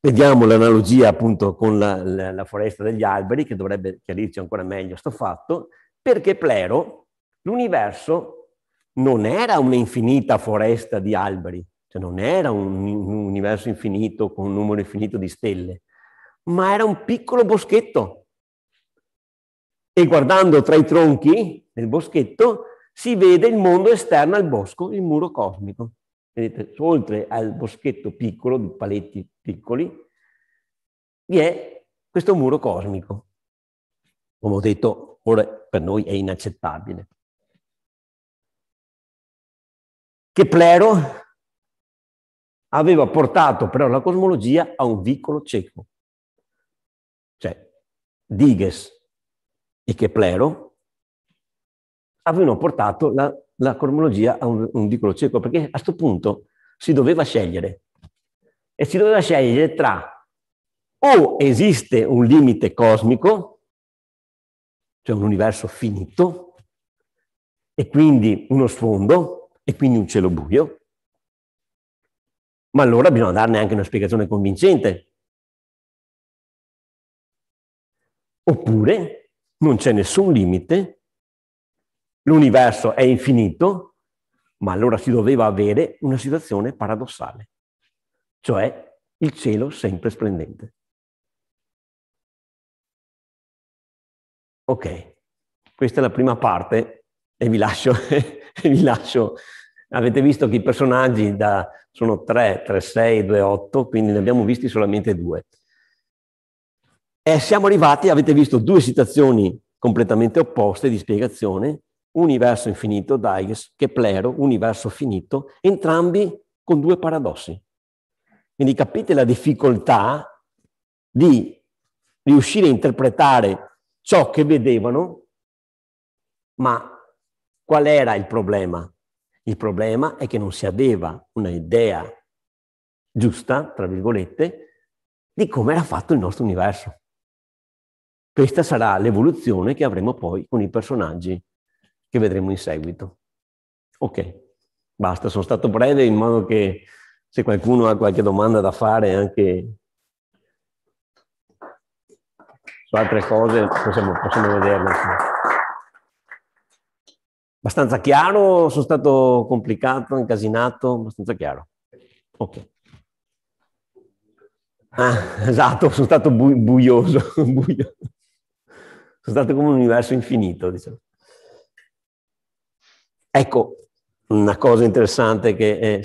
[SPEAKER 1] Vediamo l'analogia appunto con la, la, la, foresta degli alberi, che dovrebbe chiarirci ancora meglio questo fatto, perché Plero, l'universo non era un'infinita foresta di alberi, cioè non era un, un universo infinito con un numero infinito di stelle, ma era un piccolo boschetto. E guardando tra i tronchi del boschetto si vede il mondo esterno al bosco, il muro cosmico. Vedete, oltre al boschetto piccolo, di paletti piccoli, vi è questo muro cosmico. Come ho detto, ora per noi è inaccettabile. Keplero aveva portato però la cosmologia a un vicolo cieco. Cioè, Diges e Keplero avevano portato la la cormologia a un, un vicolo cieco, perché a questo punto si doveva scegliere. E si doveva scegliere tra o esiste un limite cosmico, cioè un universo finito, e quindi uno sfondo, e quindi un cielo buio, ma allora bisogna darne anche una spiegazione
[SPEAKER 4] convincente. Oppure
[SPEAKER 1] non c'è nessun limite l'universo è infinito, ma allora si doveva avere una situazione paradossale, cioè il cielo sempre splendente. Ok, questa è la prima parte e vi lascio, e vi lascio. Avete visto che i personaggi da, sono 3, 3, 6, 2, 8, quindi ne abbiamo visti solamente due. E siamo arrivati, avete visto due situazioni completamente opposte di spiegazione universo infinito, Dais, che Plero, universo finito, entrambi con due paradossi. Quindi capite la difficoltà di riuscire a interpretare ciò che vedevano, ma qual era il problema? Il problema è che non si aveva un'idea giusta, tra virgolette, di come era fatto il nostro universo. Questa sarà l'evoluzione che avremo poi con i personaggi che vedremo in seguito. Ok, basta, sono stato breve in modo che se qualcuno ha qualche domanda da fare anche su altre cose possiamo, possiamo vederlo. Abbastanza chiaro, sono stato complicato, incasinato, abbastanza chiaro. Ok. Ah, esatto, sono stato bu buioso, buio. sono stato come un universo infinito, diciamo. Ecco una cosa interessante che è, eh,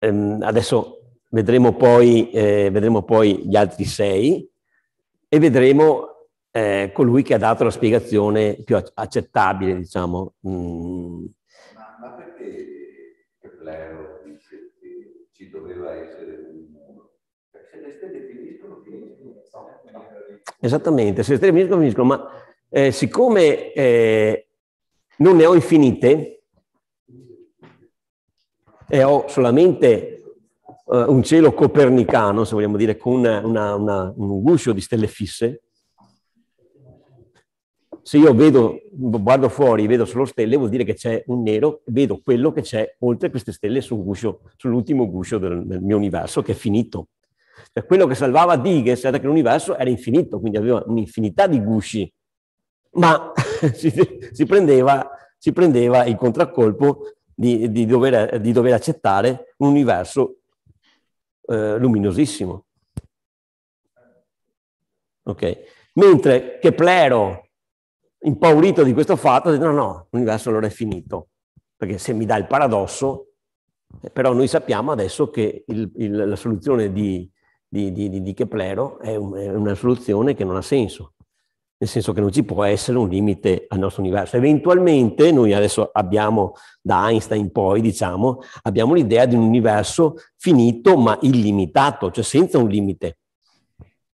[SPEAKER 1] ehm, adesso vedremo poi, eh, vedremo poi gli altri sei e vedremo eh, colui che ha dato la spiegazione più accettabile, diciamo. Mm. Ma, ma, perché Plero dice che ci doveva essere un muro? Se le stelle finiscono, finiscono. No. Esattamente, se le stelle finiscono, finiscono, ma eh, siccome eh, non ne ho infinite, e ho solamente uh, un cielo copernicano, se vogliamo dire, con una, una, un guscio di stelle fisse, se io vedo, guardo fuori, e vedo solo stelle, vuol dire che c'è un nero, vedo quello che c'è oltre queste stelle sul guscio, sull'ultimo guscio del, del, mio universo che è finito. Cioè, quello che salvava Digges era che l'universo era infinito, quindi aveva un'infinità di gusci, ma si, si, prendeva, si prendeva il contraccolpo di, di, dover, di dover, accettare un universo eh, luminosissimo. Okay. Mentre Keplero, impaurito di questo fatto, ha detto no, no, l'universo allora è finito, perché se mi dà il paradosso, eh, però noi sappiamo adesso che il, il, la soluzione di, di, di, di Keplero è, un, è, una soluzione che non ha senso nel senso che non ci può essere un limite al nostro universo. Eventualmente noi adesso abbiamo, da Einstein in poi, diciamo, abbiamo l'idea di un universo finito ma illimitato, cioè senza un limite,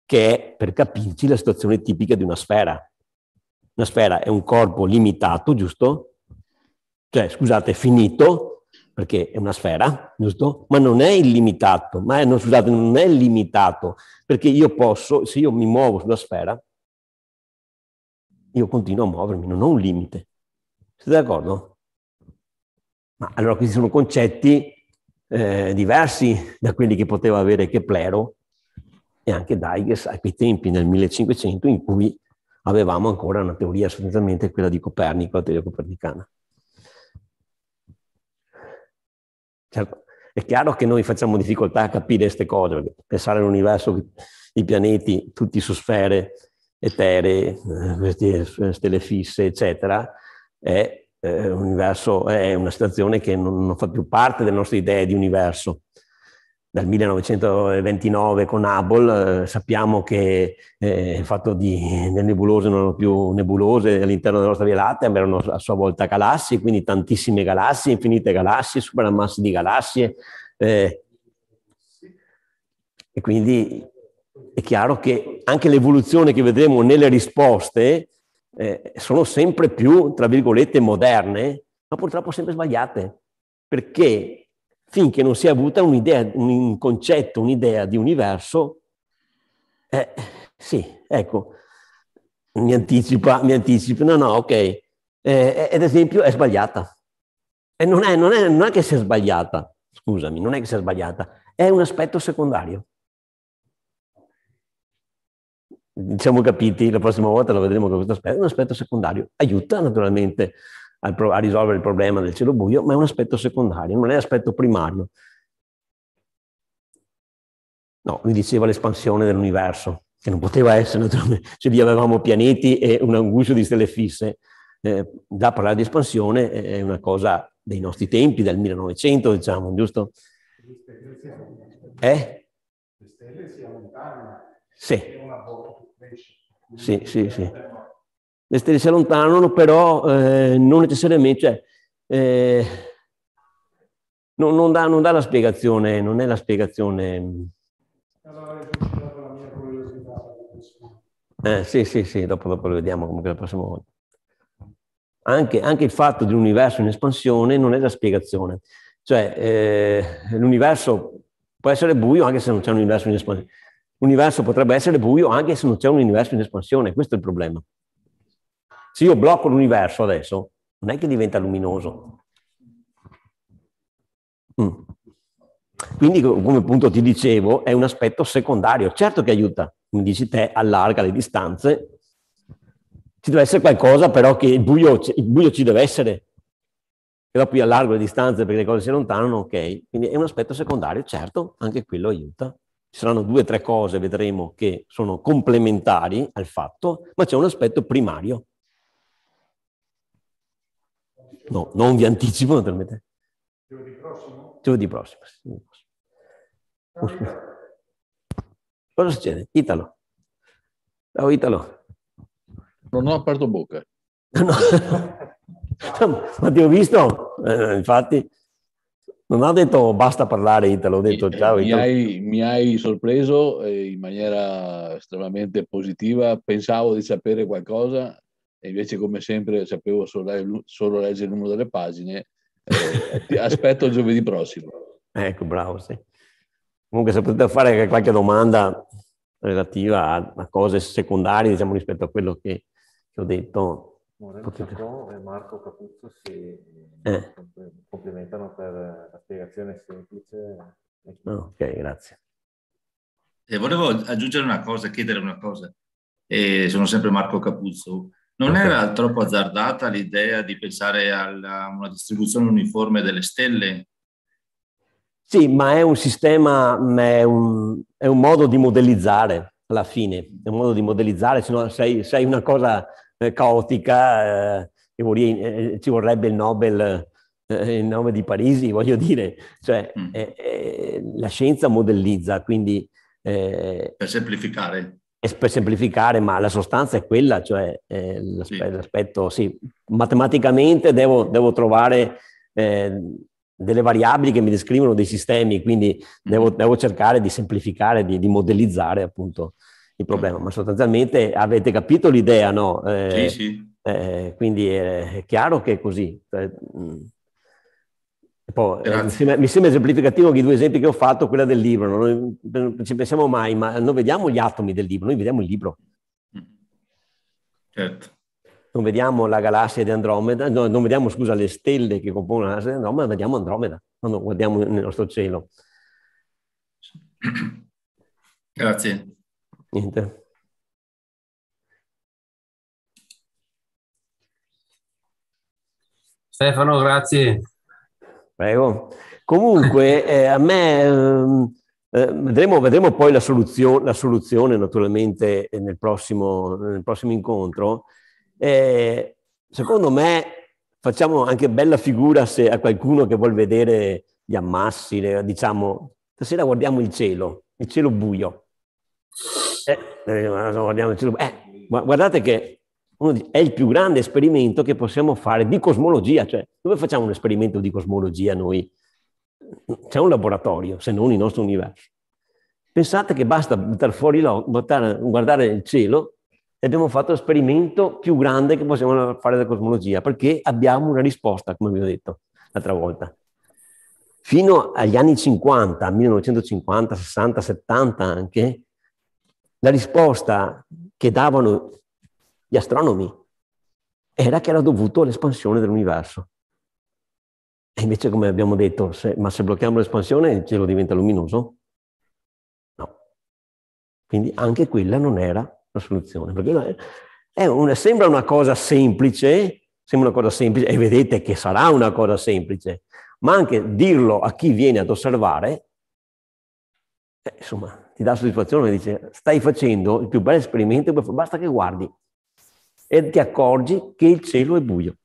[SPEAKER 1] che è, per capirci, la situazione tipica di una sfera. Una sfera è un corpo limitato, giusto? Cioè, scusate, finito, perché è una sfera, giusto? Ma non è illimitato, ma è, no, scusate, non è limitato, perché io posso, se io mi muovo sulla sfera, io continuo a muovermi, non ho un limite. Siete d'accordo? Ma allora questi sono concetti eh, diversi da quelli che poteva avere Keplero e anche Daiges a quei tempi nel 1500 in cui avevamo ancora una teoria sostanzialmente quella di Copernico, la teoria copernicana. Certo, è chiaro che noi facciamo difficoltà a capire queste cose, perché pensare all'universo, i pianeti, tutti su sfere, etere, eh, eh, stelle fisse, eccetera, è, eh, universo, è una situazione che non, non, fa più parte delle nostre idee di universo. Dal 1929 con Hubble eh, sappiamo che eh, il fatto di le nebulose non erano più nebulose all'interno della nostra Via Lattea, ma erano a sua volta galassie, quindi tantissime galassie, infinite galassie, superammassi di galassie. Eh, e quindi è chiaro che anche l'evoluzione che vedremo nelle risposte eh, sono sempre più, tra virgolette, moderne, ma purtroppo sempre sbagliate, perché finché non si è avuta un'idea, un concetto, un'idea di universo, eh, sì, ecco, mi anticipa, mi anticipa, no, no, ok, eh, eh, ad esempio è sbagliata. E non è, non, è, non è che sia sbagliata, scusami, non è che sia sbagliata, è un aspetto secondario diciamo capiti, la prossima volta lo vedremo con questo aspetto è un aspetto secondario. Aiuta naturalmente a, a risolvere il problema del cielo buio, ma è un aspetto secondario, non è aspetto primario. No, mi diceva l'espansione dell'universo, che non poteva essere naturalmente, se vi avevamo pianeti e un anguscio di stelle fisse, eh, da parlare di espansione è una cosa dei nostri tempi, del 1900, diciamo, giusto? Le stelle si allontanano. Eh? Le stelle si allontanano. Sì. Sì, sì, sì. Le stelle si allontanano, però eh, non necessariamente, cioè, eh, non, non, dà, non, dà, la spiegazione, non è la spiegazione. Eh, sì, sì, sì, dopo, dopo lo vediamo comunque la prossima volta. Anche, anche, il fatto di un universo in espansione non è la spiegazione. Cioè, eh, l'universo può essere buio anche se non c'è un universo in espansione. L'universo potrebbe essere buio anche se non c'è un universo in espansione, questo è il problema. Se io blocco l'universo adesso, non è che diventa luminoso. Mm. Quindi, come appunto ti dicevo, è un aspetto secondario. Certo che aiuta, come dici te, allarga le distanze. Ci deve essere qualcosa però che il buio, il buio ci deve essere. Però poi allargo le distanze perché le cose si allontanano, ok. Quindi è un aspetto secondario, certo, anche quello aiuta. Ci saranno due o tre cose, vedremo, che sono complementari al fatto, ma c'è un aspetto primario. No, non vi anticipo naturalmente. Giovedì prossimo? Giovedì prossimo. Cosa succede? Italo. Ciao Italo.
[SPEAKER 3] Non ho aperto bocca.
[SPEAKER 1] No. ma ti ho visto, eh, infatti. Non ha detto basta parlare Italo, ho detto ciao Italo. Mi hai, mi hai sorpreso
[SPEAKER 3] eh, in maniera estremamente positiva, pensavo di sapere qualcosa e invece come sempre sapevo solo, leggere il numero delle pagine. Eh, aspetto
[SPEAKER 1] giovedì prossimo. Ecco, bravo, sì. Comunque se potete fare qualche domanda relativa a, cose secondarie, diciamo, rispetto a quello che ho detto,
[SPEAKER 2] Lorenzo Potete... e Marco Capuzzo si eh. complimentano
[SPEAKER 3] per la spiegazione semplice.
[SPEAKER 1] Ok, grazie.
[SPEAKER 3] Eh, volevo aggiungere una cosa, chiedere una cosa.
[SPEAKER 1] Eh, sono sempre Marco Capuzzo. Non okay. era
[SPEAKER 3] troppo azzardata l'idea di pensare a una distribuzione uniforme delle stelle?
[SPEAKER 1] Sì, ma è un sistema, è un, è un modo di modellizzare alla fine, è un modo di modellizzare, se no sei, sei una cosa eh, caotica, eh, vorrei, eh, eh, ci vorrebbe il Nobel eh, in nome di Parisi, voglio dire, cioè, mm. Eh, la scienza modellizza, quindi... per
[SPEAKER 3] semplificare.
[SPEAKER 1] Per semplificare, ma la sostanza è quella, cioè l'aspe- sì. l'aspetto, sì, matematicamente devo, devo trovare delle variabili che mi descrivono dei sistemi, quindi mm. devo, devo, cercare di semplificare, di, di modellizzare appunto il problema, ma sostanzialmente avete capito l'idea, no? Eh, sì, sì. Eh, quindi è chiaro che è così. Cioè, mm. Poi, eh, mi, sembra, mi, sembra, esemplificativo che i due esempi che ho fatto, quella del libro, non, non ci pensiamo mai, ma non vediamo gli atomi del libro, noi vediamo il libro. Certo. Non vediamo la galassia di Andromeda, no, non vediamo, scusa, le stelle che compongono la galassia di Andromeda, vediamo Andromeda quando guardiamo nel nostro cielo.
[SPEAKER 4] Grazie
[SPEAKER 1] niente.
[SPEAKER 3] Stefano, grazie.
[SPEAKER 1] Prego. Comunque, eh, a me ehm, eh, vedremo, vedremo, poi la, soluzio- la soluzione naturalmente eh, nel prossimo, nel prossimo incontro. Eh, secondo me facciamo anche bella figura se a qualcuno che vuol vedere gli ammassi, le, diciamo, stasera guardiamo il cielo, il cielo buio eh, eh, eh guardate che è il più grande esperimento che possiamo fare di cosmologia, cioè dove facciamo un esperimento di cosmologia noi? C'è un laboratorio, se non il nostro universo. Pensate che basta buttare fuori buttare, guardare il cielo e abbiamo fatto l'esperimento più grande che possiamo fare della cosmologia, perché abbiamo una risposta, come vi ho detto l'altra volta. Fino agli anni 50, 1950, 60, 70 anche, la risposta che davano gli astronomi era che era dovuto all'espansione dell'universo. E invece, come abbiamo detto, se, ma se blocchiamo l'espansione il cielo diventa luminoso? No. Quindi anche quella non era la soluzione. Una, sembra una cosa semplice, sembra una cosa semplice, e vedete che sarà una cosa semplice, ma anche dirlo a chi viene ad osservare, eh, insomma, ti dà soddisfazione, dice stai facendo il più bel esperimento, basta che guardi e ti accorgi che il cielo è buio.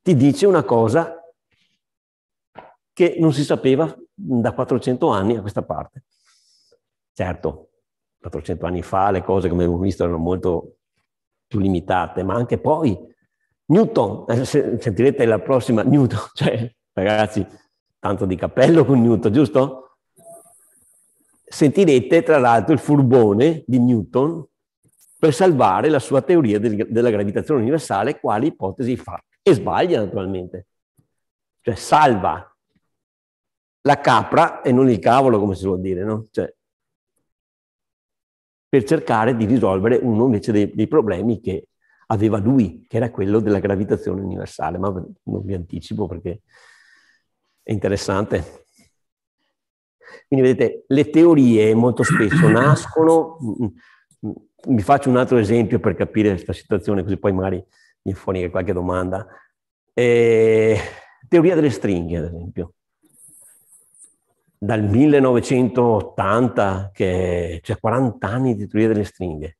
[SPEAKER 1] Ti dice una cosa che non si sapeva da 400 anni a questa parte. Certo, 400 anni fa le cose come abbiamo visto erano molto più limitate, ma anche poi Newton, eh, sentirete la prossima Newton, cioè ragazzi, tanto di cappello con Newton, giusto? sentirete tra l'altro il furbone di Newton per salvare la sua teoria del, della gravitazione universale, quale ipotesi fa. E sbaglia naturalmente, cioè salva la capra e non il cavolo, come si vuol dire, no? Cioè, per cercare di risolvere uno invece dei, dei, problemi che aveva lui, che era quello della gravitazione universale, ma non vi anticipo perché è interessante. Quindi vedete, le teorie molto spesso nascono, mm, mm, mm, vi faccio un altro esempio per capire questa situazione, così poi magari mi fuori qualche domanda. Eh, teoria delle stringhe, ad esempio. Dal 1980, che cioè 40 anni di teoria delle stringhe,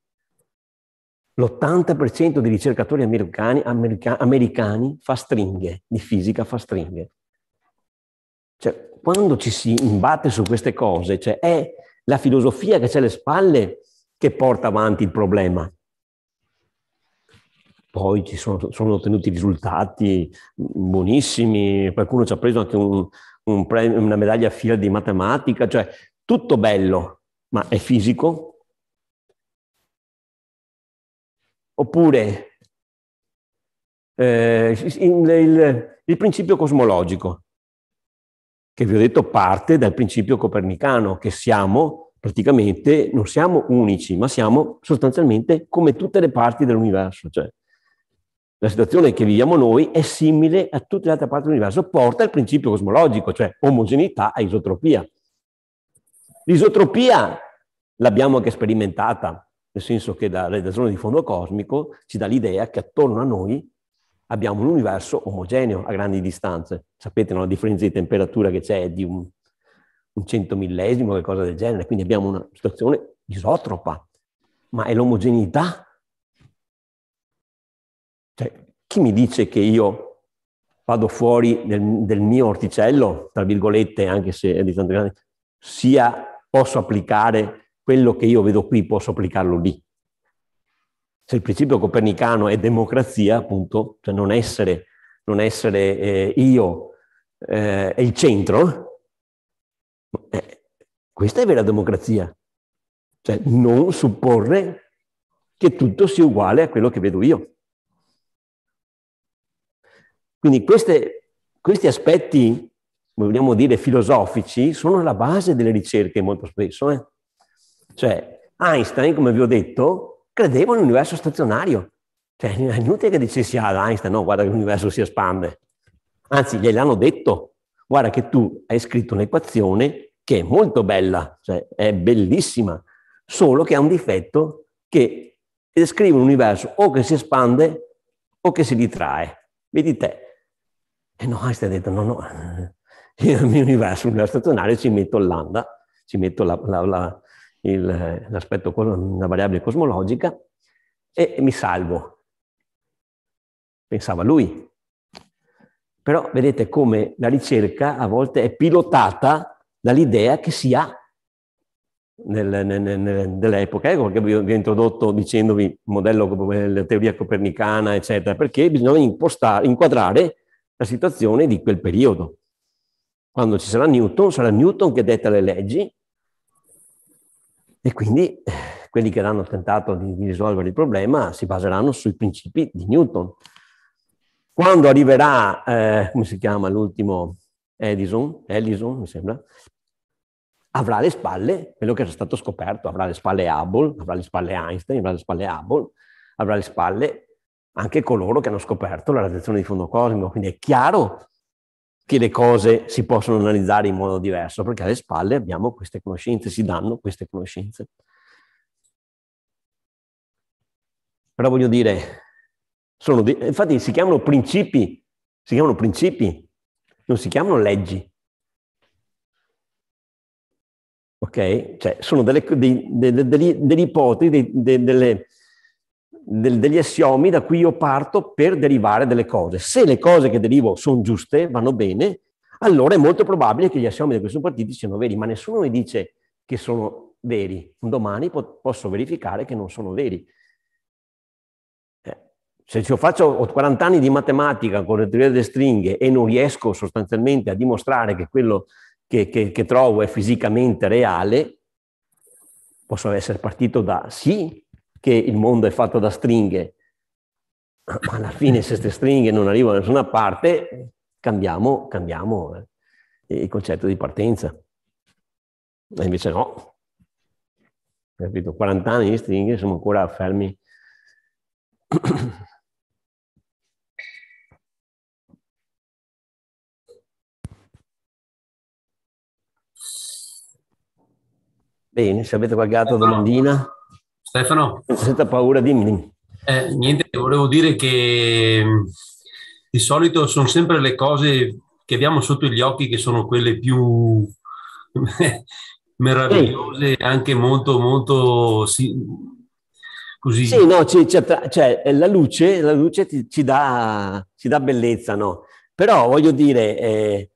[SPEAKER 1] l'80% dei ricercatori americani, america, americani fa stringhe, di fisica fa stringhe. Cioè, quando ci si imbatte su queste cose, cioè è la filosofia che c'è alle spalle che porta avanti il problema. Poi ci sono, sono ottenuti risultati buonissimi, qualcuno ci ha preso anche un, un premio, una medaglia a fila di matematica, cioè tutto bello, ma è fisico? Oppure eh, il, il, il principio cosmologico, che vi ho detto parte dal principio copernicano, che siamo praticamente, non siamo unici, ma siamo sostanzialmente come tutte le parti dell'universo. Cioè, la situazione che viviamo noi è simile a tutte le altre parti dell'universo, porta al principio cosmologico, cioè omogeneità e isotropia. L'isotropia l'abbiamo anche sperimentata, nel senso che dalla redazione di fondo cosmico ci dà l'idea che attorno a noi abbiamo un universo omogeneo a grandi distanze. Sapete no? la differenza di temperatura che c'è è di un, un centomillesimo, qualcosa del genere, quindi abbiamo una situazione isotropa, ma è l'omogeneità. Cioè, chi mi dice che io vado fuori del, del, mio orticello, tra virgolette, anche se è di tanto grande, sia posso applicare quello che io vedo qui, posso applicarlo lì se il principio copernicano è democrazia, appunto, cioè non essere, non essere eh, io eh, è il centro, eh, questa è vera democrazia. Cioè non supporre che tutto sia uguale a quello che vedo io. Quindi queste, questi aspetti vogliamo dire filosofici, sono la base delle ricerche molto spesso. Eh? Cioè, Einstein, come vi ho detto, credeva in un universo stazionario. Cioè, è inutile che dicessi ad ah, Einstein, no, guarda che l'universo si espande. Anzi, gliel'hanno detto, guarda che tu hai scritto un'equazione che è molto bella, cioè è bellissima, solo che ha un difetto che descrive un universo o che si espande o che si ritrae. Vedi te. E eh, no, Einstein ha detto, no, no, io nel mio universo, l'universo stazionario ci metto l'anda, ci metto la, la, la, il, l'aspetto, la variabile cosmologica e mi salvo. Pensava lui. Però vedete come la ricerca a volte è pilotata dall'idea che si ha nel, nel, nel, dell'epoca. Ecco perché vi ho introdotto dicendovi il modello, la eh, teoria copernicana, eccetera, perché bisogna impostare, inquadrare la situazione di quel periodo. Quando ci sarà Newton, sarà Newton che detta le leggi e quindi eh, quelli che hanno tentato di, di risolvere il problema si baseranno sui principi di Newton. Quando arriverà, eh, come si chiama l'ultimo, Edison, Edison mi sembra, avrà le spalle quello che era stato scoperto, avrà le spalle Hubble, avrà le spalle Einstein, avrà le spalle Hubble, avrà le spalle anche coloro che hanno scoperto la radiazione di fondo cosmico. Quindi è chiaro che le cose si possono analizzare in modo diverso, perché alle spalle abbiamo queste conoscenze, si danno queste conoscenze. Però voglio dire, sono de- infatti si chiamano principi, si chiamano principi, non si chiamano leggi. Ok? Cioè, sono delle, dei, dei, degli, degli ipotesi, dei, delle, del, degli assiomi da cui io parto per derivare delle cose. Se le cose che derivo sono giuste, vanno bene, allora è molto probabile che gli assiomi di questo partito siano veri, ma nessuno mi dice che sono veri. Un domani po- posso verificare che non sono veri. Eh, se io faccio ho 40 anni di matematica con le teorie delle stringhe e non riesco sostanzialmente a dimostrare che quello che, che, che trovo è fisicamente reale, posso essere partito da sì, che il mondo è fatto da stringhe, ma alla fine se queste stringhe non arrivano da nessuna parte, cambiamo, cambiamo eh, il concetto di partenza. E invece no. Capito? 40 anni di stringhe, siamo ancora fermi. Bene, se avete qualche altra esatto. domandina. Stefano? Senza paura, dimmi. dimmi.
[SPEAKER 3] Eh, niente, volevo dire che mm, di solito sono sempre le cose che abbiamo sotto gli occhi che sono quelle più meravigliose, sì. anche molto, molto... Sì,
[SPEAKER 1] così. Sì, no, c'è, c- cioè, eh, la luce, la luce ti, ci, dà, ci, dà, bellezza, no? Però voglio dire, eh,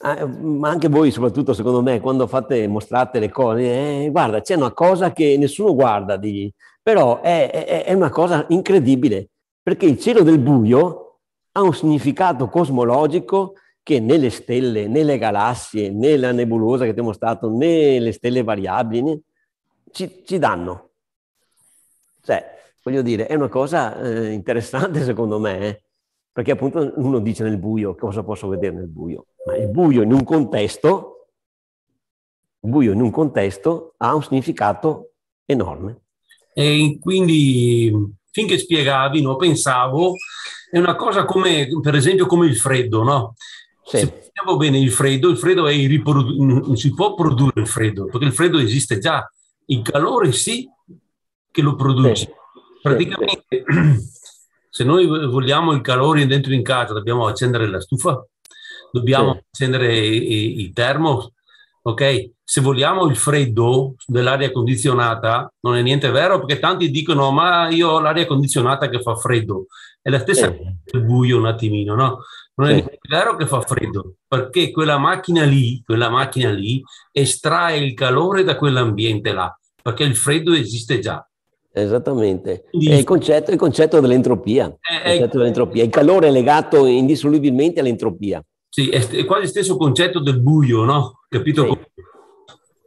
[SPEAKER 1] Ah, eh, ma anche voi, soprattutto secondo me, quando fate, mostrate le cose, eh, guarda, c'è una cosa che nessuno guarda, digli. però è, è, è, una cosa incredibile, perché il cielo del buio ha un significato cosmologico che né le stelle, né le galassie, né la nebulosa che ti ho mostrato, né le stelle variabili né, ci, ci, danno. Cioè, voglio dire, è una cosa eh, interessante secondo me, eh, perché appunto uno dice nel buio, cosa posso vedere nel buio? ma il buio in un contesto, buio in un contesto ha un significato enorme.
[SPEAKER 3] E quindi finché spiegavi, no, pensavo, è una cosa come, per esempio, come il freddo, no? Sì. Se pensiamo bene il freddo, il freddo è riprodu- non si può produrre il freddo, perché il freddo esiste già, il calore sì che lo produce. Sì. Praticamente, sì. se noi vogliamo il calore dentro in casa, dobbiamo accendere la stufa? dobbiamo sì. accendere i, i termos, ok? Se vogliamo il freddo dell'aria condizionata, non è niente vero perché tanti dicono ma io ho l'aria condizionata che fa freddo. È la stessa cosa sì. buio un attimino, no? Non è sì. vero che fa freddo, perché quella macchina lì, quella macchina lì estrae il calore da quell'ambiente là, perché il freddo esiste già.
[SPEAKER 1] Esattamente, è il concetto, il concetto dell'entropia. È, il concetto è, dell'entropia. Eh, eh, eh. Il calore è legato indissolubilmente all'entropia.
[SPEAKER 3] Sì, è, quasi lo stesso concetto del buio, no? Capito? Sì.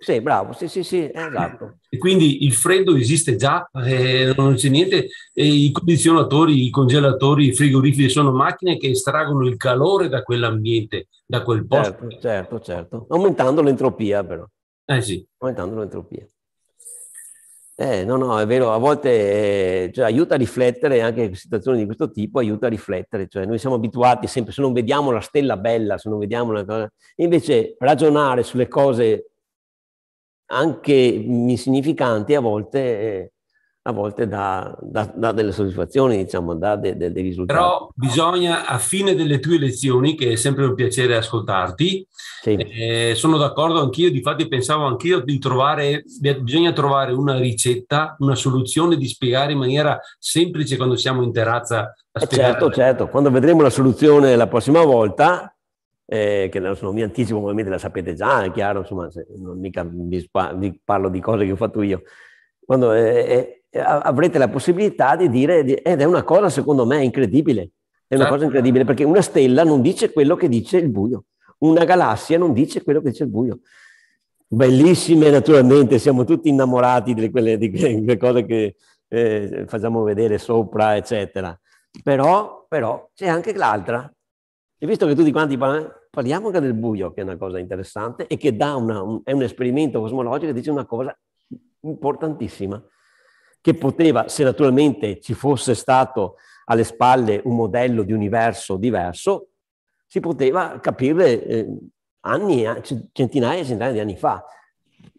[SPEAKER 1] Sì, bravo, sì, sì, sì, esatto.
[SPEAKER 3] E quindi il freddo esiste già, eh, non c'è niente, e i condizionatori, i congelatori, i frigoriferi sono macchine che estraggono il calore da quell'ambiente, da quel posto.
[SPEAKER 1] Certo, certo, certo. aumentando l'entropia però. Eh sì. Aumentando l'entropia. Eh, no, no, è vero, a volte eh, cioè, aiuta a riflettere, anche situazioni di questo tipo aiuta a riflettere, cioè noi siamo abituati sempre, se non vediamo la stella bella, se non vediamo una cosa, invece ragionare sulle cose anche insignificanti a volte eh, a volte dà, dà, dà delle soddisfazioni, diciamo, dà dei de, de risultati. Però
[SPEAKER 3] bisogna, a fine delle tue lezioni, che è sempre un piacere ascoltarti, sì. eh, sono d'accordo anch'io, difatti pensavo anch'io di trovare, bisogna trovare una ricetta, una soluzione di spiegare in maniera semplice quando siamo in terrazza. Eh certo,
[SPEAKER 1] certo, quando vedremo la soluzione la prossima volta, eh, che non mi anticipo, ovviamente la sapete già, è chiaro, insomma, non mica vi, parlo di cose che ho fatto io. Quando, eh, eh, avrete la possibilità di dire, ed è una cosa secondo me incredibile, è una certo. cosa incredibile perché una stella non dice quello che dice il buio, una galassia non dice quello che dice il buio. Bellissime naturalmente, siamo tutti innamorati di quelle, di quelle cose che eh, facciamo vedere sopra, eccetera. Però, però c'è anche l'altra. E visto che tutti quanti parlano, parliamo anche del buio, che è una cosa interessante e che dà una, un, è un esperimento cosmologico che dice una cosa importantissima che poteva, se naturalmente ci fosse stato alle spalle un modello di universo diverso, si poteva capire eh, anni, centinaia e centinaia di anni fa.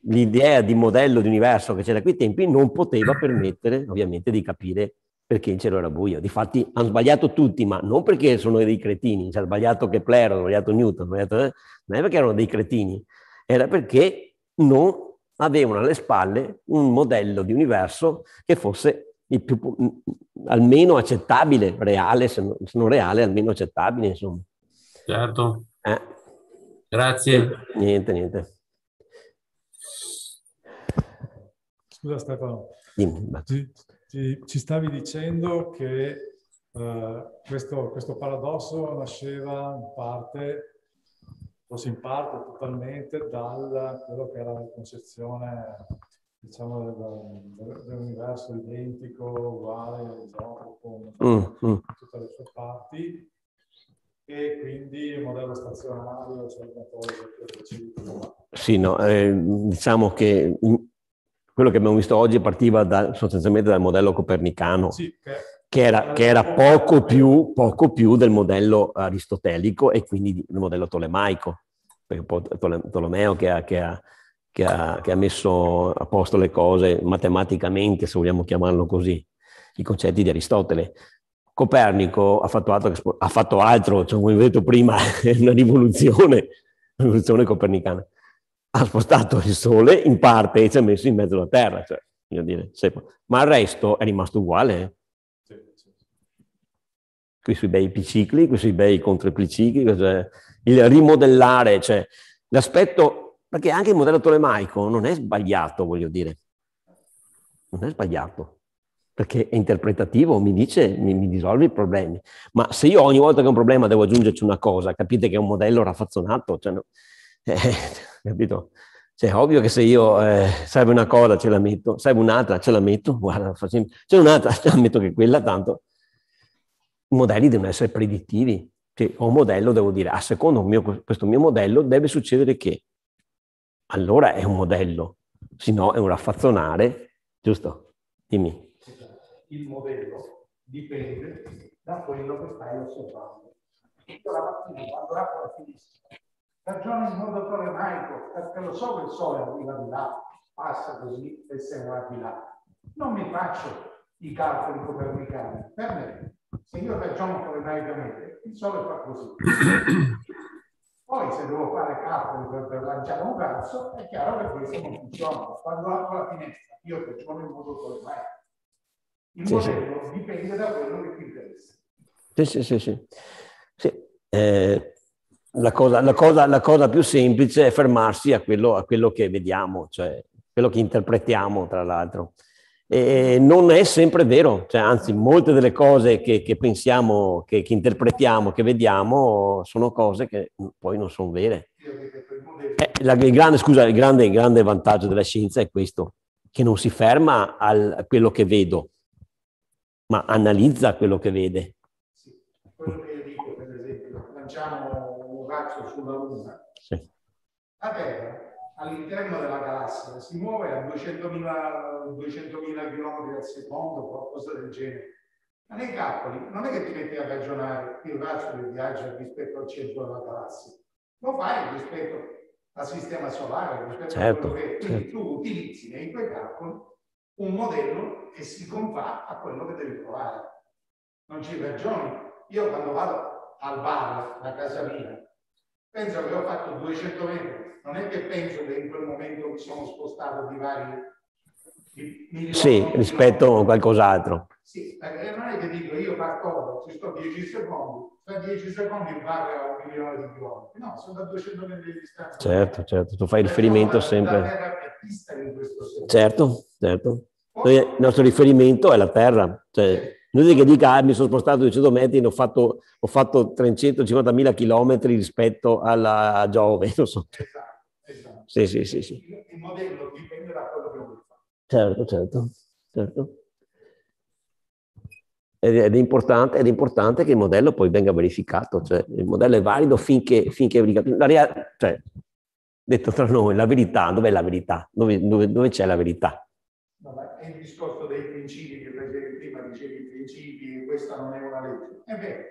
[SPEAKER 1] L'idea di modello di universo che c'era a quei tempi non poteva permettere ovviamente di capire perché il cielo era buio. Difatti hanno sbagliato tutti, ma non perché sono dei cretini, cioè, ha sbagliato Kepler, ha sbagliato Newton, sbagliato... Eh, non è perché erano dei cretini, era perché non avevano alle spalle un modello di universo che fosse il più, mm, mm, almeno accettabile, reale, se non, se non reale, almeno accettabile, insomma. Certo. Eh. Grazie. Niente, niente.
[SPEAKER 3] Scusa
[SPEAKER 5] Stefano, ci, ci, ci, stavi dicendo che eh, questo, questo, paradosso nasceva in parte fosse in parte totalmente da quello che era la concezione diciamo, del, dell'universo identico, uguale, gioco, con mm, tutte mm. le sue parti, e quindi il modello stazionario, cioè il motore
[SPEAKER 1] Sì, no, eh, diciamo che mm, quello che abbiamo visto oggi partiva da, sostanzialmente dal modello copernicano. Sì, che che era, che era poco, più, poco, più, del modello aristotelico e quindi del modello tolemaico, perché poi Tolomeo che ha, che, ha, che, ha, che ha, messo a posto le cose matematicamente, se vogliamo chiamarlo così, i concetti di Aristotele. Copernico ha fatto altro, ha fatto altro cioè, come ho detto prima, è una rivoluzione, una rivoluzione copernicana. Ha spostato il Sole in parte e ci ha messo in mezzo alla Terra, cioè, dire, ma il resto è rimasto uguale. Eh qui sui bei bicicli, qui sui bei contribicicli, cioè il rimodellare, cioè l'aspetto, perché anche il modello tolemaico non è sbagliato, voglio dire, non è sbagliato, perché è interpretativo, mi dice, mi, mi risolve i problemi, ma se io ogni volta che ho un problema devo aggiungerci una cosa, capite che è un modello raffazzonato, cioè, no, eh, capito? Cioè, è ovvio che se io eh, serve una cosa ce la metto, serve un'altra ce la metto, guarda, facendo, c'è un'altra ce la metto che quella tanto, i modelli devono essere predittivi. Cioè, ho un modello, devo dire, a secondo mio, questo mio modello deve succedere che allora è un modello, se no è un raffazzonare, giusto? Dimmi.
[SPEAKER 2] Il modello dipende da quello che stai osservando. Io la mattina quando apro la finestra, ragiona il fondatore Maico, perché lo so che il sole arriva di là, passa così e se ne va di là. Non mi faccio i calcoli copernicani, per me se io ragiono collinaricamente, il Sole fa così. Poi se devo fare calcoli per, per lanciare un razzo, è chiaro che questo non funziona. Quando apro la finestra, io ragiono in modo collinare. Il sì, modello sì. dipende da quello che ti interessa.
[SPEAKER 1] Sì, sì, sì. sì. sì. Eh, la, cosa, la, cosa, la, cosa, più semplice è fermarsi a quello, a quello che vediamo, cioè quello che interpretiamo, tra l'altro. E non è sempre vero, cioè, anzi molte delle cose che, che pensiamo, che, che, interpretiamo, che vediamo sono cose che poi non sono vere. Eh, la, il, grande, scusa, il, grande, il grande vantaggio della scienza è questo, che non si ferma al, a quello che vedo, ma analizza quello che vede. Sì,
[SPEAKER 2] quello che io dico per esempio, lanciamo un razzo sulla luna. Sì. Vabbè, all'interno della galassia, si muove a 200.000 200 km al secondo, qualcosa del genere. Ma nei calcoli non è che ti metti a ragionare il razzo del viaggio rispetto al centro della galassia, lo fai rispetto al sistema solare, rispetto certo, a quello certo, che certo. tu utilizzi nei tuoi calcoli un modello che si confà a quello che devi provare. Non ci ragioni. Io quando vado al bar da casa mia, penso che ho fatto 200 metri non è che penso che in quel momento mi sono spostato di vari...
[SPEAKER 1] sì, rispetto a qualcos'altro.
[SPEAKER 2] Sì, perché eh, non è che dico io parto, ci sto 10 secondi, tra 10 secondi vado a un milione di chilometri. No, sono da 200 metri di distanza.
[SPEAKER 1] Certo, certo, tu fai riferimento sempre... La terra è in questo senso. Certo, certo. Poi, il nostro riferimento è la terra. Cioè, sì. Inutile che dica, ah, mi sono spostato 200 metri e ho fatto, ho fatto 350.000 chilometri rispetto alla Giove. Non so. Esatto. Sì, sì, sì, sì. Il modello dipende da quello che vuoi fare. Certo, certo, certo. Ed è, importante, ed è importante che il modello poi venga verificato, cioè il modello è valido finché, finché è verificato. La rea- cioè, detto tra noi, la verità, dov'è la verità? Dove, dove, dove c'è la verità?
[SPEAKER 2] No, è il discorso dei principi che facevi prima, dicevi i principi, questa non è una legge. È vero,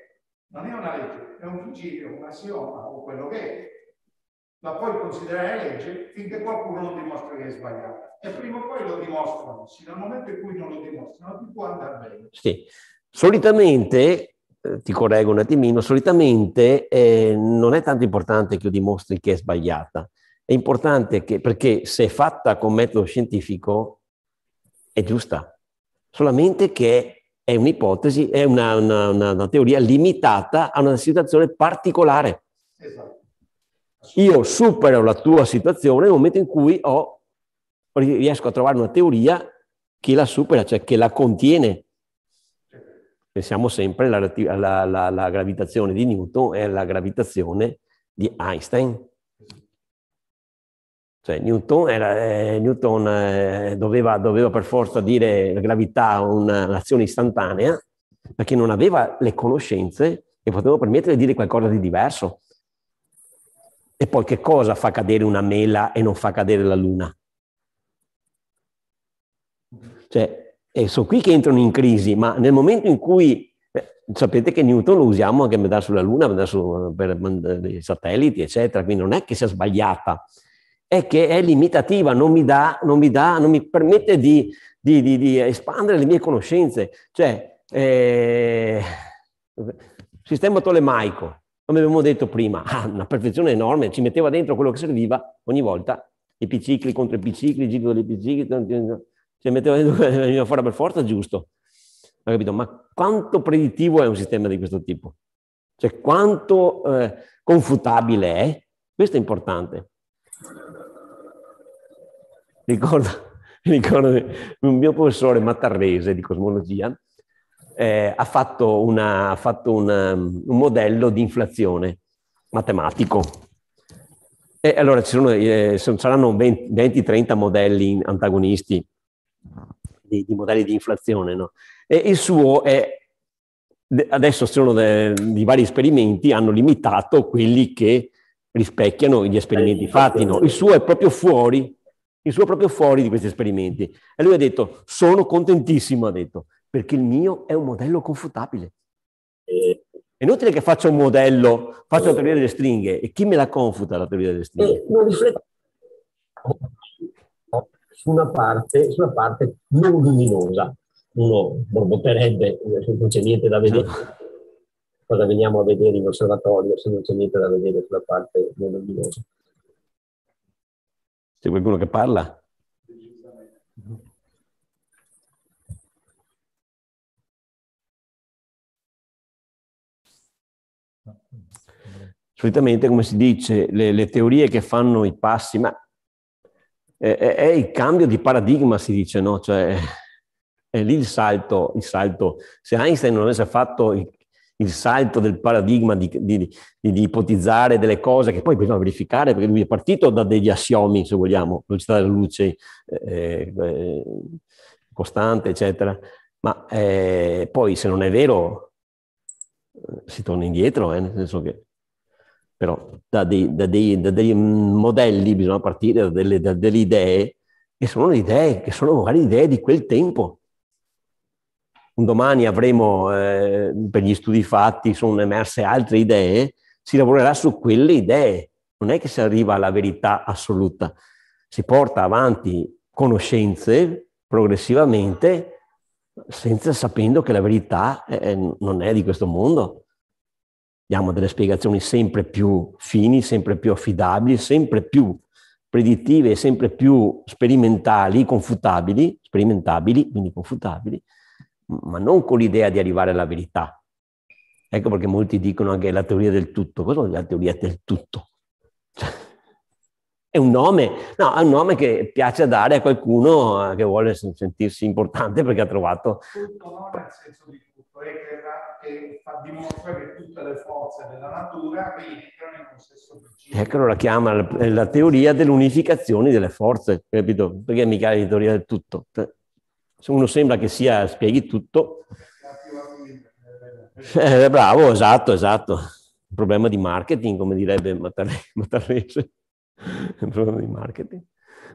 [SPEAKER 2] non è una legge, è un principio, un assioma o quello che è ma poi considerare legge finché qualcuno non dimostra che è sbagliata. E prima o poi lo dimostrano, sino al momento in cui non lo dimostrano, ti può andare bene.
[SPEAKER 1] Sì, solitamente, eh, ti correggo un attimino, solitamente eh, non è tanto importante che io dimostri che è sbagliata. È importante che, perché se è fatta con metodo scientifico è giusta, solamente che è un'ipotesi, è una, una, una, una teoria limitata a una situazione particolare. Esatto io supero la tua situazione nel momento in cui ho, riesco a trovare una teoria che la supera, cioè che la contiene. Pensiamo sempre alla, alla, alla, alla gravitazione di Newton e alla gravitazione di Einstein. Cioè Newton, era, eh, Newton eh, doveva, doveva, per forza dire la gravità un'azione istantanea perché non aveva le conoscenze che potevano permettere di dire qualcosa di diverso. E poi che cosa fa cadere una mela e non fa cadere la luna? Cioè, sono qui che entrano in crisi, ma nel momento in cui eh, sapete che Newton lo usiamo anche per andare sulla luna, per, su, per i satelliti, eccetera, quindi non è che sia sbagliata, è che è limitativa, non mi, dà, non mi, dà, non mi permette di, di, di, di, espandere le mie conoscenze. Cioè, eh, sistema tolemaico, come abbiamo detto prima, ha ah, una perfezione enorme, ci metteva dentro quello che serviva ogni volta, epicicli contro epicicli, giro degli epicicli, ci metteva dentro quello che veniva fuori per forza, giusto. Ho capito? Ma quanto predittivo è un sistema di questo tipo? Cioè quanto eh, confutabile è? Questo è importante. Ricordo, ricordo un mio professore mattarese di cosmologia, eh, ha fatto, una, ha fatto una, um, un modello di inflazione matematico. E allora ci sono, eh, saranno 20-30 modelli antagonisti di, di, modelli di inflazione, no? E il suo è, adesso ci sono de, di vari esperimenti, hanno limitato quelli che rispecchiano gli esperimenti fatti, no? Il suo è proprio fuori, il suo è proprio fuori di questi esperimenti. E lui ha detto, sono contentissimo, ha detto, perché il mio è un modello confutabile. È inutile che faccia un modello, faccia la teoria delle stringhe e chi me la confuta la teoria delle stringhe? non rifletto su una parte, su una parte non luminosa. Uno borbotterebbe, se non c'è niente da vedere, cosa veniamo a vedere in osservatorio, se non c'è niente da vedere sulla parte non luminosa. C'è qualcuno che parla? solitamente, come si dice, le, le teorie che fanno i passi, ma è, è, è, il cambio di paradigma, si dice, no? Cioè, è lì il salto, il salto. Se Einstein non avesse fatto il, il salto del paradigma di, di, di, di, ipotizzare delle cose che poi bisogna verificare, perché lui è partito da degli assiomi, se vogliamo, velocità della luce eh, eh, costante, eccetera, ma eh, poi se non è vero eh, si torna indietro, eh, nel senso che però da, dei, da, dei, da dei mm, modelli bisogna partire, da delle, da delle idee, che sono idee che sono magari idee di quel tempo. Un domani avremo, eh, per gli studi fatti, sono emerse altre idee, si lavorerà su quelle idee. Non è che si arriva alla verità assoluta, si porta avanti conoscenze progressivamente senza sapendo che la verità è, eh, non è di questo mondo diamo delle spiegazioni sempre più fini, sempre più affidabili, sempre più predittive, sempre più sperimentali, confutabili, sperimentabili, quindi confutabili, ma non con l'idea di arrivare alla verità. Ecco perché molti dicono anche la teoria del tutto. Cosa vuol la teoria del tutto? È un nome, no, è un nome che piace dare a qualcuno eh, che vuole sentirsi importante perché ha trovato...
[SPEAKER 5] Tutto nel senso di tutto, è che, fa, dimostrare che tutte
[SPEAKER 1] le forze della natura rientrano in un stesso principio. Ecco, la chiama la, eh, la teoria dell'unificazione delle forze, capito? Perché mica la teoria del tutto. Eh, se uno sembra che sia, spieghi tutto. Eh, bravo, esatto, esatto. Problema di marketing, come direbbe Mattarese. il problema di marketing.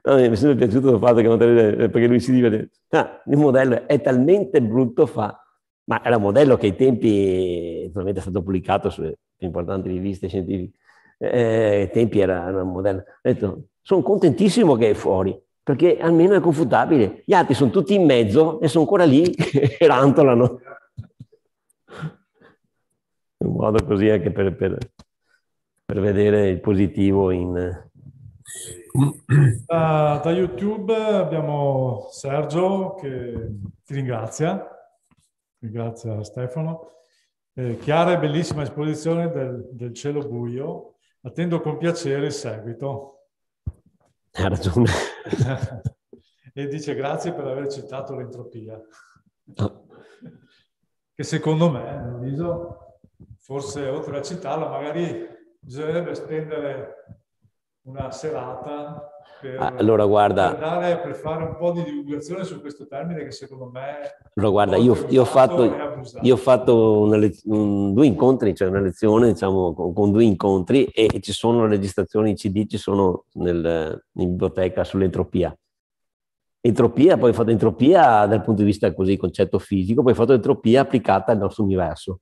[SPEAKER 1] No, mi è sempre piaciuto il fatto che non te, eh, perché lui si diverte, ah, il modello è talmente brutto fa, ma era un modello che ai tempi, naturalmente è stato pubblicato sulle più importanti riviste scientifiche, eh, ai tempi era, un modello, ho detto, sono contentissimo che è fuori, perché almeno è confutabile, gli altri sono tutti in mezzo e sono ancora lì e rantolano. È un modo così anche per, per, per vedere il positivo in,
[SPEAKER 5] da, da, YouTube abbiamo Sergio che ti ringrazia, ringrazia Stefano. Eh, chiara e bellissima esposizione del, del, cielo buio. Attendo con piacere il seguito. Ha ragione. e dice grazie per aver citato l'entropia. Ah. Che secondo me, a mio avviso, forse oltre a citarla, magari bisognerebbe spendere una serata per, allora, guarda, per, dare, per, fare un po' di divulgazione su questo termine che secondo me...
[SPEAKER 1] Allora, guarda, io, io, ho fatto, io, ho fatto, una, un, due incontri, cioè una lezione diciamo, con, con, due incontri e ci sono registrazioni in CD, ci sono nel, in biblioteca sull'entropia. Entropia, poi ho fatto entropia dal punto di vista così, concetto fisico, poi ho fatto entropia applicata al nostro universo.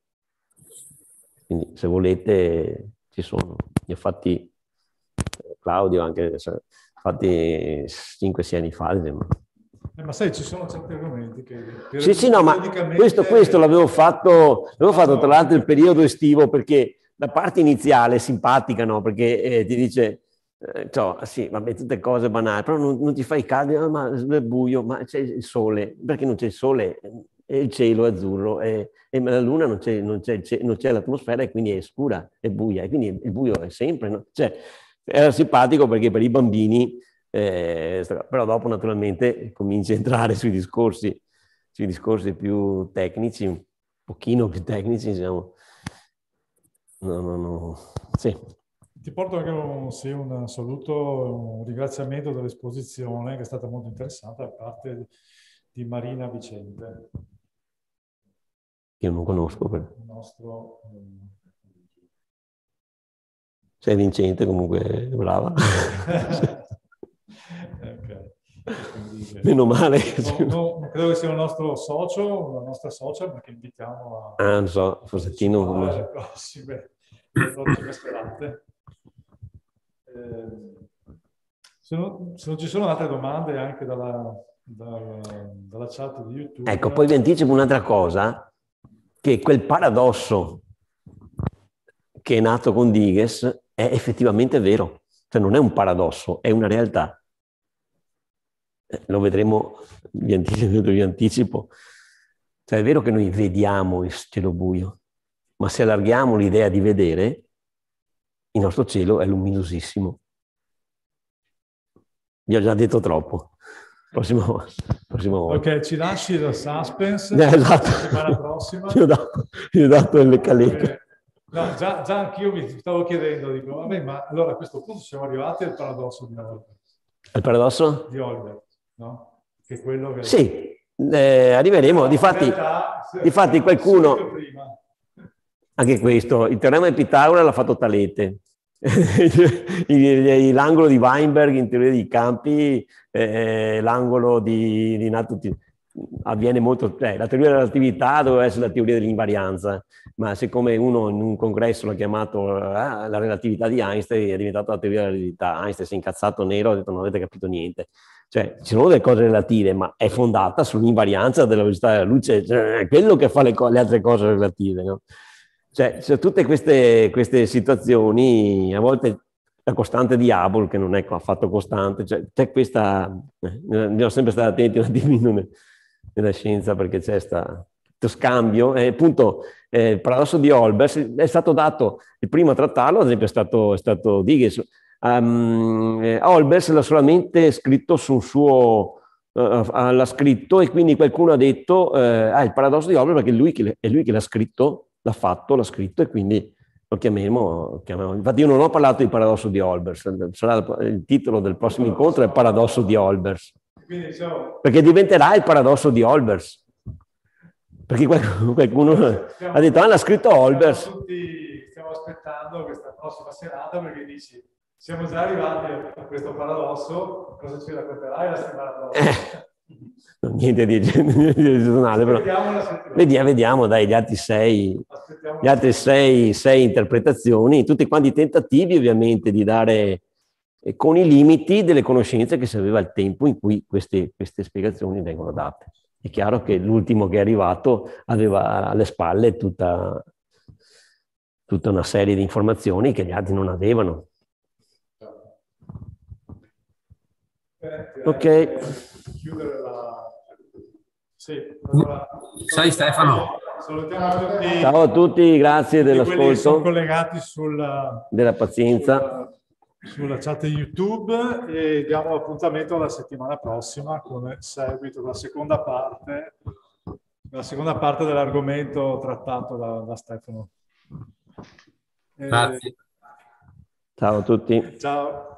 [SPEAKER 1] Quindi se volete ci sono, ne ho fatti Claudio, anche fatti 5-6 anni fa,
[SPEAKER 5] eh, ma sai, ci sono certi argomenti che... sì, sì, no, ma questo, questo l'avevo
[SPEAKER 1] fatto, l'avevo fatto tra l'altro il periodo estivo perché la parte iniziale è simpatica, no? Perché eh, ti dice, eh, cioè, sì, vabbè, tutte cose banali, però non, non ti fai caso, ah, ma è buio, ma c'è il sole, perché non c'è il sole, e il cielo è azzurro, e, e la luna non c'è, non, c'è, non c'è, l'atmosfera e quindi è scura, è buia, e quindi il buio è sempre, no? Cioè, era simpatico perché per i bambini, eh, però dopo naturalmente comincia a entrare sui discorsi, sui discorsi più tecnici, un pochino più tecnici, diciamo. No, no, no. Sì.
[SPEAKER 5] Ti porto anche un, sì, un saluto, un ringraziamento dell'esposizione che è stata molto interessante da parte di Marina Vicente.
[SPEAKER 1] Che non conosco. Però.
[SPEAKER 5] Il nostro... Um
[SPEAKER 1] sei vincente comunque, brava.
[SPEAKER 5] Meno male. No, no, credo che sia il nostro socio, la nostra socia, perché invitiamo a...
[SPEAKER 1] Ah, non so, forse Tino... Le
[SPEAKER 5] prossime, prossime serate. Eh, se, no, se, non ci sono altre domande anche dalla, dalla, dalla chat di YouTube... Ecco, poi vi
[SPEAKER 1] anticipo un'altra cosa, che quel paradosso che è nato con Diges è effettivamente vero, cioè non è un paradosso, è una realtà. Eh, lo vedremo, vi anticipo, vi anticipo. Cioè è vero che noi vediamo il cielo buio, ma se allarghiamo l'idea di vedere, il nostro cielo è luminosissimo. Vi ho già detto troppo. Prossimo, prossima volta.
[SPEAKER 5] Ok, ci lasci la suspense. Eh, esatto. La settimana prossima. Io ho dato,
[SPEAKER 1] io dato le calecche.
[SPEAKER 5] No, già, già anch'io mi stavo chiedendo, dico, vabbè, ma allora a questo punto siamo arrivati al paradosso di Holder.
[SPEAKER 1] Al paradosso?
[SPEAKER 5] Di Holder, no? Che è quello che... Sì,
[SPEAKER 1] eh, arriveremo, no, difatti, realtà, difatti qualcuno... Anche questo, il teorema di Pitagora l'ha fatto Talete. l'angolo di Weinberg in teoria dei campi, eh, l'angolo di, di Natuti avviene molto, eh, la teoria della relatività doveva essere la teoria dell'invarianza, ma siccome uno in un congresso l'ha chiamato eh, la relatività di Einstein, è diventata la teoria della relatività. Einstein si è incazzato nero e ha detto non avete capito niente. Cioè, ci sono delle cose relative, ma è fondata sull'invarianza della velocità della luce, cioè, è quello che fa le, co- le altre cose relative. No? Cioè, cioè, tutte queste, queste situazioni, a volte la costante di Hubble, che non è affatto costante, cioè, c'è questa, eh, bisogna sempre stare attenti un attimino nella scienza perché c'è questo scambio. E eh, appunto eh, il paradosso di Olbers è stato dato, il primo a trattarlo ad esempio è stato, è stato Digges. Um, ehm, eh, Olbers l'ha solamente scritto sul suo... Uh, l'ha scritto e quindi qualcuno ha detto uh, ah, il paradosso di Olbers perché lui che, è lui che l'ha scritto, l'ha fatto, l'ha scritto e quindi lo chiamiamo, chiamiamo, Infatti io non ho parlato di paradosso di Olbers, sarà il titolo del prossimo incontro è paradosso di Olbers
[SPEAKER 5] diciamo...
[SPEAKER 1] Perché diventerà il paradosso di Olbers. Perché qualcuno, stiamo, ha detto, ah, l'ha scritto Olbers.
[SPEAKER 5] Tutti stiamo aspettando questa prossima serata perché dici, siamo già arrivati a questo paradosso, cosa ci racconterai la settimana prossima?
[SPEAKER 1] Eh. Niente di eccezionale, però. Vediamo, vediamo, dai, gli altri sei, gli altri sei, sei interpretazioni, tutti quanti tentativi ovviamente di dare e con i limiti delle conoscenze che si aveva al tempo in cui queste, queste spiegazioni vengono date. È chiaro che l'ultimo che è arrivato aveva alle spalle tutta, tutta una serie di informazioni che gli altri non avevano.
[SPEAKER 3] Eh, ok.
[SPEAKER 5] Sì, Sai Stefano. Salutiamo a tutti. Ciao a
[SPEAKER 1] tutti, grazie dell'ascolto. Sono
[SPEAKER 5] collegati sulla...
[SPEAKER 1] della pazienza. Sulla
[SPEAKER 5] sulla chat YouTube e diamo appuntamento alla settimana prossima con il seguito della seconda parte, la seconda parte dell'argomento trattato da, da Stefano. Grazie. E...
[SPEAKER 1] Ciao a tutti.
[SPEAKER 5] Ciao.